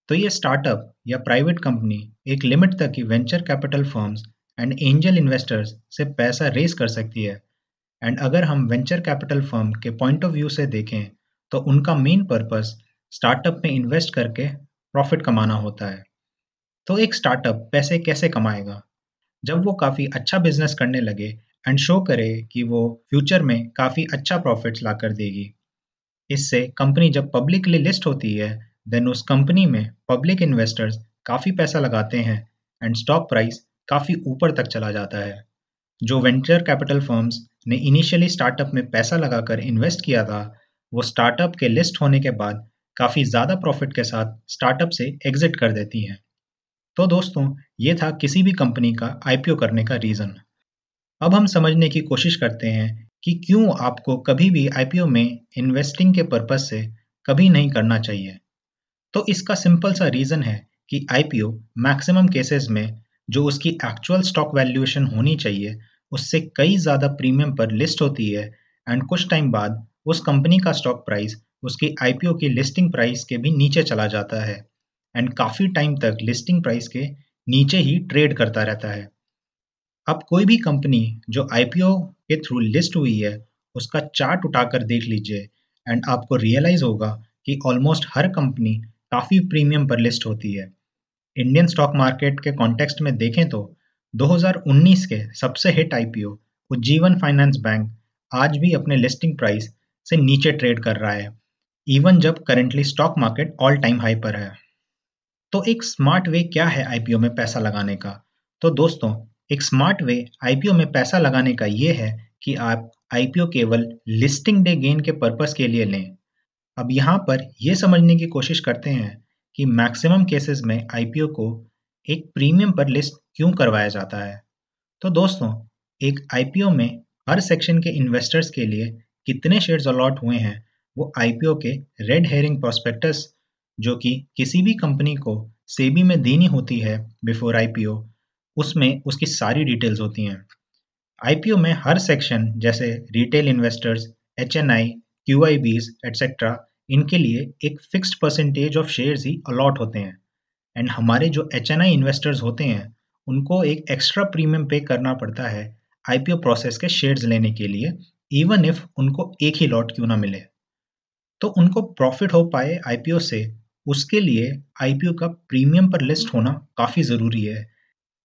तो ये स्टार्टअप या प्राइवेट कंपनी एक लिमिट तक ही venture capital firms and angel investors से पैसा रेस कर सकती है एंड अगर हम वेंचर कैपिटल फर्म के पॉइंट ऑफ व्यू से देखें तो उनका मेन पर्पस स्टार्टअप में इन्वेस्ट करके प्रॉफिट कमाना होता है तो एक स्टार्टअप पैसे कैसे कमाएगा जब वो काफ़ी अच्छा बिजनेस करने लगे एंड शो करे कि वो फ्यूचर में काफ़ी अच्छा प्रॉफिट्स ला कर देगी इससे कंपनी जब पब्लिकली लिस्ट होती है देन उस कंपनी में पब्लिक इन्वेस्टर्स काफ़ी पैसा लगाते हैं एंड स्टॉक प्राइस काफ़ी ऊपर तक चला जाता है जो वेंचर कैपिटल फर्म्स ने इनिशियली स्टार्टअप में पैसा लगाकर इन्वेस्ट किया था वो स्टार्टअप के लिस्ट होने के बाद काफ़ी ज़्यादा प्रॉफिट के साथ स्टार्टअप से एग्जिट कर देती हैं तो दोस्तों ये था किसी भी कंपनी का आई करने का रीज़न अब हम समझने की कोशिश करते हैं कि क्यों आपको कभी भी आई में इन्वेस्टिंग के पर्पज़ से कभी नहीं करना चाहिए तो इसका सिंपल सा रीज़न है कि आईपीओ मैक्सिमम केसेस में जो उसकी एक्चुअल स्टॉक वैल्यूएशन होनी चाहिए उससे कई ज़्यादा प्रीमियम पर लिस्ट होती है एंड कुछ टाइम बाद उस कंपनी का स्टॉक प्राइस उसकी आईपीओ की लिस्टिंग प्राइस के भी नीचे चला जाता है एंड काफ़ी टाइम तक लिस्टिंग प्राइस के नीचे ही ट्रेड करता रहता है अब कोई भी कंपनी जो आईपीओ के थ्रू लिस्ट हुई है उसका चार्ट उठाकर देख लीजिए एंड आपको रियलाइज़ होगा कि ऑलमोस्ट हर कंपनी काफ़ी प्रीमियम पर लिस्ट होती है इंडियन स्टॉक मार्केट के कॉन्टेक्स्ट में देखें तो 2019 के सबसे hit IPO Ujjivan finance bank आज भी अपने लिस्टिंग प्राइस से नीचे ट्रेड कर रहा है इवन जब currently stock market all time high पर है तो एक स्मार्ट वे क्या है आईपीओ में पैसा लगाने का तो दोस्तों एक स्मार्ट वे आईपीओ में पैसा लगाने का ये है कि आप आईपीओ केवल लिस्टिंग डे गेन के पर्पस के लिए लें अब यहाँ पर यह समझने की कोशिश करते हैं कि मैक्सिमम केसेस में आईपीओ को एक प्रीमियम पर लिस्ट क्यों करवाया जाता है तो दोस्तों एक आईपीओ में हर सेक्शन के इन्वेस्टर्स के लिए कितने शेयर्स अलॉट हुए हैं वो आईपीओ के रेड हेयरिंग प्रोस्पेक्टस जो कि किसी भी कंपनी को सेबी में देनी होती है बिफोर आईपीओ उसमें उसकी सारी डिटेल्स होती हैं आईपीओ में हर सेक्शन जैसे retail investors H Q I Bs etcetera इनके लिए एक फिक्स्ड परसेंटेज ऑफ शेयर्स ही अलॉट होते हैं एंड हमारे जो एच एन आई इन्वेस्टर्स होते हैं उनको एक एक्स्ट्रा प्रीमियम पे करना पड़ता है आई पी ओ प्रोसेस के शेयर्स लेने के लिए इवन इफ उनको एक ही लॉट क्यों ना मिले तो उनको प्रॉफिट हो पाए आई पी ओ से उसके लिए आई पी ओ का प्रीमियम पर लिस्ट होना काफ़ी ज़रूरी है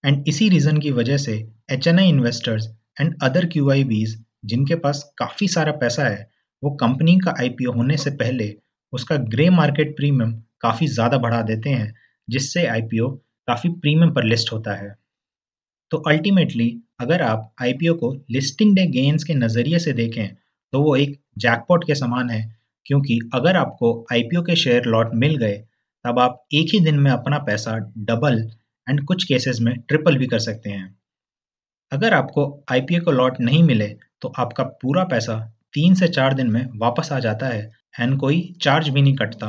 एंड इसी रीज़न की वजह से H N I investors and other Q I Bs जिनके पास काफ़ी सारा पैसा है वो कंपनी का आईपीओ होने से पहले उसका ग्रे मार्केट प्रीमियम काफ़ी ज़्यादा बढ़ा देते हैं जिससे आईपीओ काफ़ी प्रीमियम पर लिस्ट होता है तो अल्टीमेटली अगर आप आईपीओ को लिस्टिंग डे गेंस के नज़रिए से देखें तो वो एक जैकपॉट के समान है क्योंकि अगर आपको आईपीओ के शेयर लॉट मिल गए तब आप एक ही दिन में अपना पैसा डबल एंड कुछ केसेस में ट्रिपल भी कर सकते हैं अगर आपको आईपीओ का लॉट नहीं मिले तो आपका पूरा पैसा तीन से चार दिन में वापस आ जाता है एंड कोई चार्ज भी नहीं कटता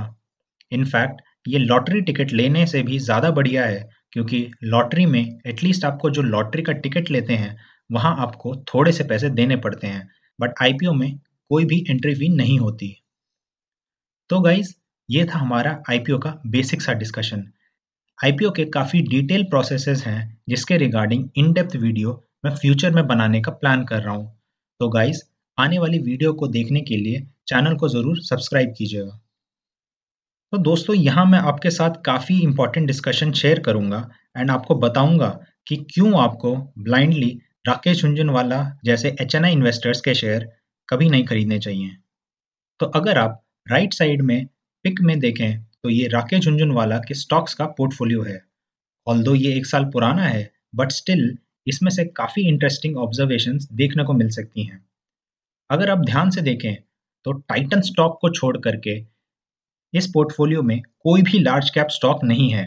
इनफैक्ट ये लॉटरी टिकट लेने से भी ज़्यादा बढ़िया है क्योंकि लॉटरी में एटलीस्ट आपको जो लॉटरी का टिकट लेते हैं वहाँ आपको थोड़े से पैसे देने पड़ते हैं बट आई में कोई भी एंट्री फी नहीं होती तो गाइज ये था हमारा आई का बेसिक सा डिस्कशन आई के काफ़ी डिटेल प्रोसेसेस हैं जिसके रिगार्डिंग इन डेप्थ वीडियो मैं फ्यूचर में बनाने का प्लान कर रहा हूँ तो गाइज आने वाली वीडियो को देखने के लिए चैनल को ज़रूर सब्सक्राइब कीजिएगा तो दोस्तों यहाँ मैं आपके साथ काफ़ी इंपॉर्टेंट डिस्कशन शेयर करूंगा एंड आपको बताऊंगा कि क्यों आपको ब्लाइंडली राकेश झुंझुनवाला जैसे एच इन्वेस्टर्स के शेयर कभी नहीं खरीदने चाहिए तो अगर आप राइट साइड में पिक में देखें तो ये राकेश झुंझुनवाला के स्टॉक्स का पोर्टफोलियो है ऑल ये एक साल पुराना है बट स्टिल इसमें से काफ़ी इंटरेस्टिंग ऑब्जर्वेशंस देखने को मिल सकती हैं अगर आप ध्यान से देखें तो टाइटन स्टॉक को छोड़ करके इस पोर्टफोलियो में कोई भी लार्ज कैप स्टॉक नहीं है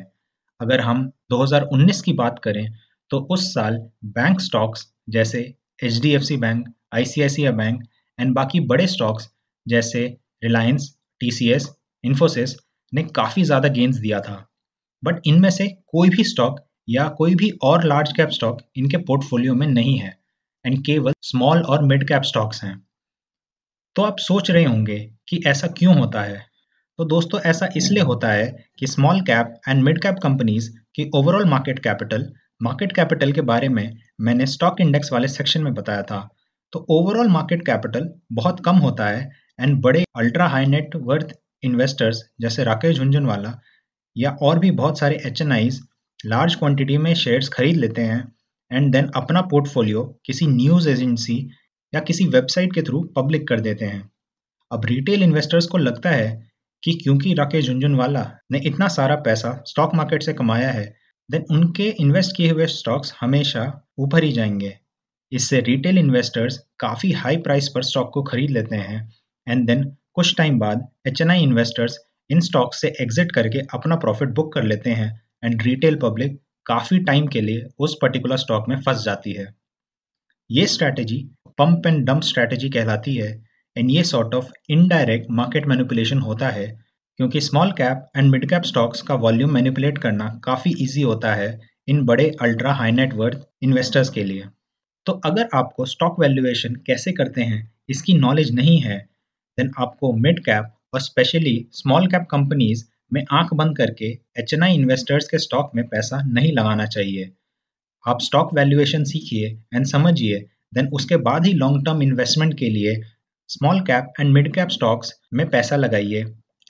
अगर हम 2019 की बात करें तो उस साल बैंक स्टॉक्स जैसे H bank I bank and बाकी बड़े स्टॉक्स जैसे रिलायंस टी इन्फोसिस ने काफ़ी ज़्यादा गेंस दिया था बट इनमें से कोई भी स्टॉक या कोई भी और लार्ज कैप स्टॉक इनके पोर्टफोलियो में नहीं है एंड केवल स्मॉल और मिड कैप स्टॉक्स हैं तो आप सोच रहे होंगे कि ऐसा क्यों होता है तो दोस्तों ऐसा इसलिए होता है कि small cap and mid cap companies की overall market capital market capital के बारे में मैंने स्टॉक इंडेक्स वाले सेक्शन में बताया था तो ओवरऑल मार्केट कैपिटल बहुत कम होता है एंड बड़े ultra high net worth investors जैसे राकेश झुंझुनवाला या और भी बहुत सारे एच लार्ज क्वांटिटी में शेयर्स खरीद लेते हैं एंड देन अपना पोर्टफोलियो किसी न्यूज़ एजेंसी या किसी वेबसाइट के थ्रू पब्लिक कर देते हैं अब रिटेल इन्वेस्टर्स को लगता है कि क्योंकि राकेश झुंझुनवाला ने इतना सारा पैसा स्टॉक मार्केट से कमाया है देन उनके इन्वेस्ट किए हुए स्टॉक्स हमेशा ऊपर ही जाएंगे इससे रिटेल इन्वेस्टर्स काफ़ी हाई प्राइस पर स्टॉक को खरीद लेते हैं एंड देन कुछ टाइम बाद एच इन्वेस्टर्स इन स्टॉक से एग्जिट करके अपना प्रॉफिट बुक कर लेते हैं एंड रिटेल पब्लिक काफ़ी टाइम के लिए उस पर्टिकुलर स्टॉक में फंस जाती है ये strategy pump and dump strategy कहलाती है एंड ये sort of indirect market manipulation होता है क्योंकि small cap and mid cap stocks का वॉल्यूम मैनिपुलेट करना काफ़ी ईजी होता है इन बड़े अल्ट्रा हाई नेटवर्थ इन्वेस्टर्स के लिए तो अगर आपको स्टॉक वैल्यूएशन कैसे करते हैं इसकी नॉलेज नहीं है देन आपको मिड कैप और स्पेशली स्मॉल कैप कंपनीज में आंख बंद करके एच इन्वेस्टर्स के स्टॉक में पैसा नहीं लगाना चाहिए आप स्टॉक वैल्यूएशन सीखिए एंड समझिए देन उसके बाद ही लॉन्ग टर्म इन्वेस्टमेंट के लिए small cap and mid cap stocks में पैसा लगाइए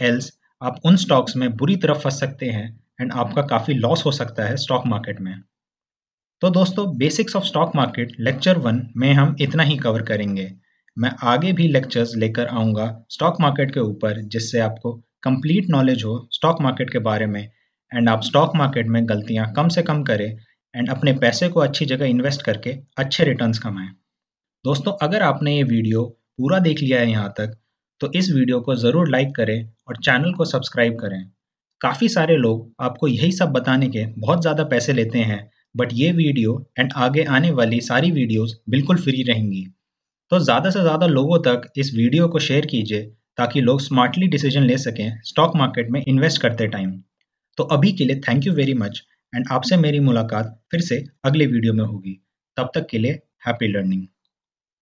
एल्स आप उन स्टॉक्स में बुरी तरफ फंस सकते हैं एंड आपका काफ़ी लॉस हो सकता है स्टॉक मार्केट में तो दोस्तों basics of stock market lecture one में हम इतना ही कवर करेंगे मैं आगे भी लेक्चर्स लेकर आऊँगा स्टॉक मार्केट के ऊपर जिससे आपको कंप्लीट नॉलेज हो स्टॉक मार्केट के बारे में एंड आप स्टॉक मार्केट में गलतियाँ कम से कम करें एंड अपने पैसे को अच्छी जगह इन्वेस्ट करके अच्छे रिटर्न्स कमाएं दोस्तों अगर आपने ये वीडियो पूरा देख लिया है यहाँ तक तो इस वीडियो को ज़रूर लाइक करें और चैनल को सब्सक्राइब करें काफ़ी सारे लोग आपको यही सब बताने के बहुत ज़्यादा पैसे लेते हैं बट ये वीडियो एंड आगे आने वाली सारी वीडियोस बिल्कुल फ्री रहेंगी तो ज़्यादा से ज़्यादा लोगों तक इस वीडियो को शेयर कीजिए ताकि लोग स्मार्टली डिसीजन ले सकें स्टॉक मार्केट में इन्वेस्ट करते टाइम तो अभी के लिए thank you very much and आपसे मेरी मुलाकात फिर से अगले वीडियो में होगी तब तक के लिए हैप्पी लर्निंग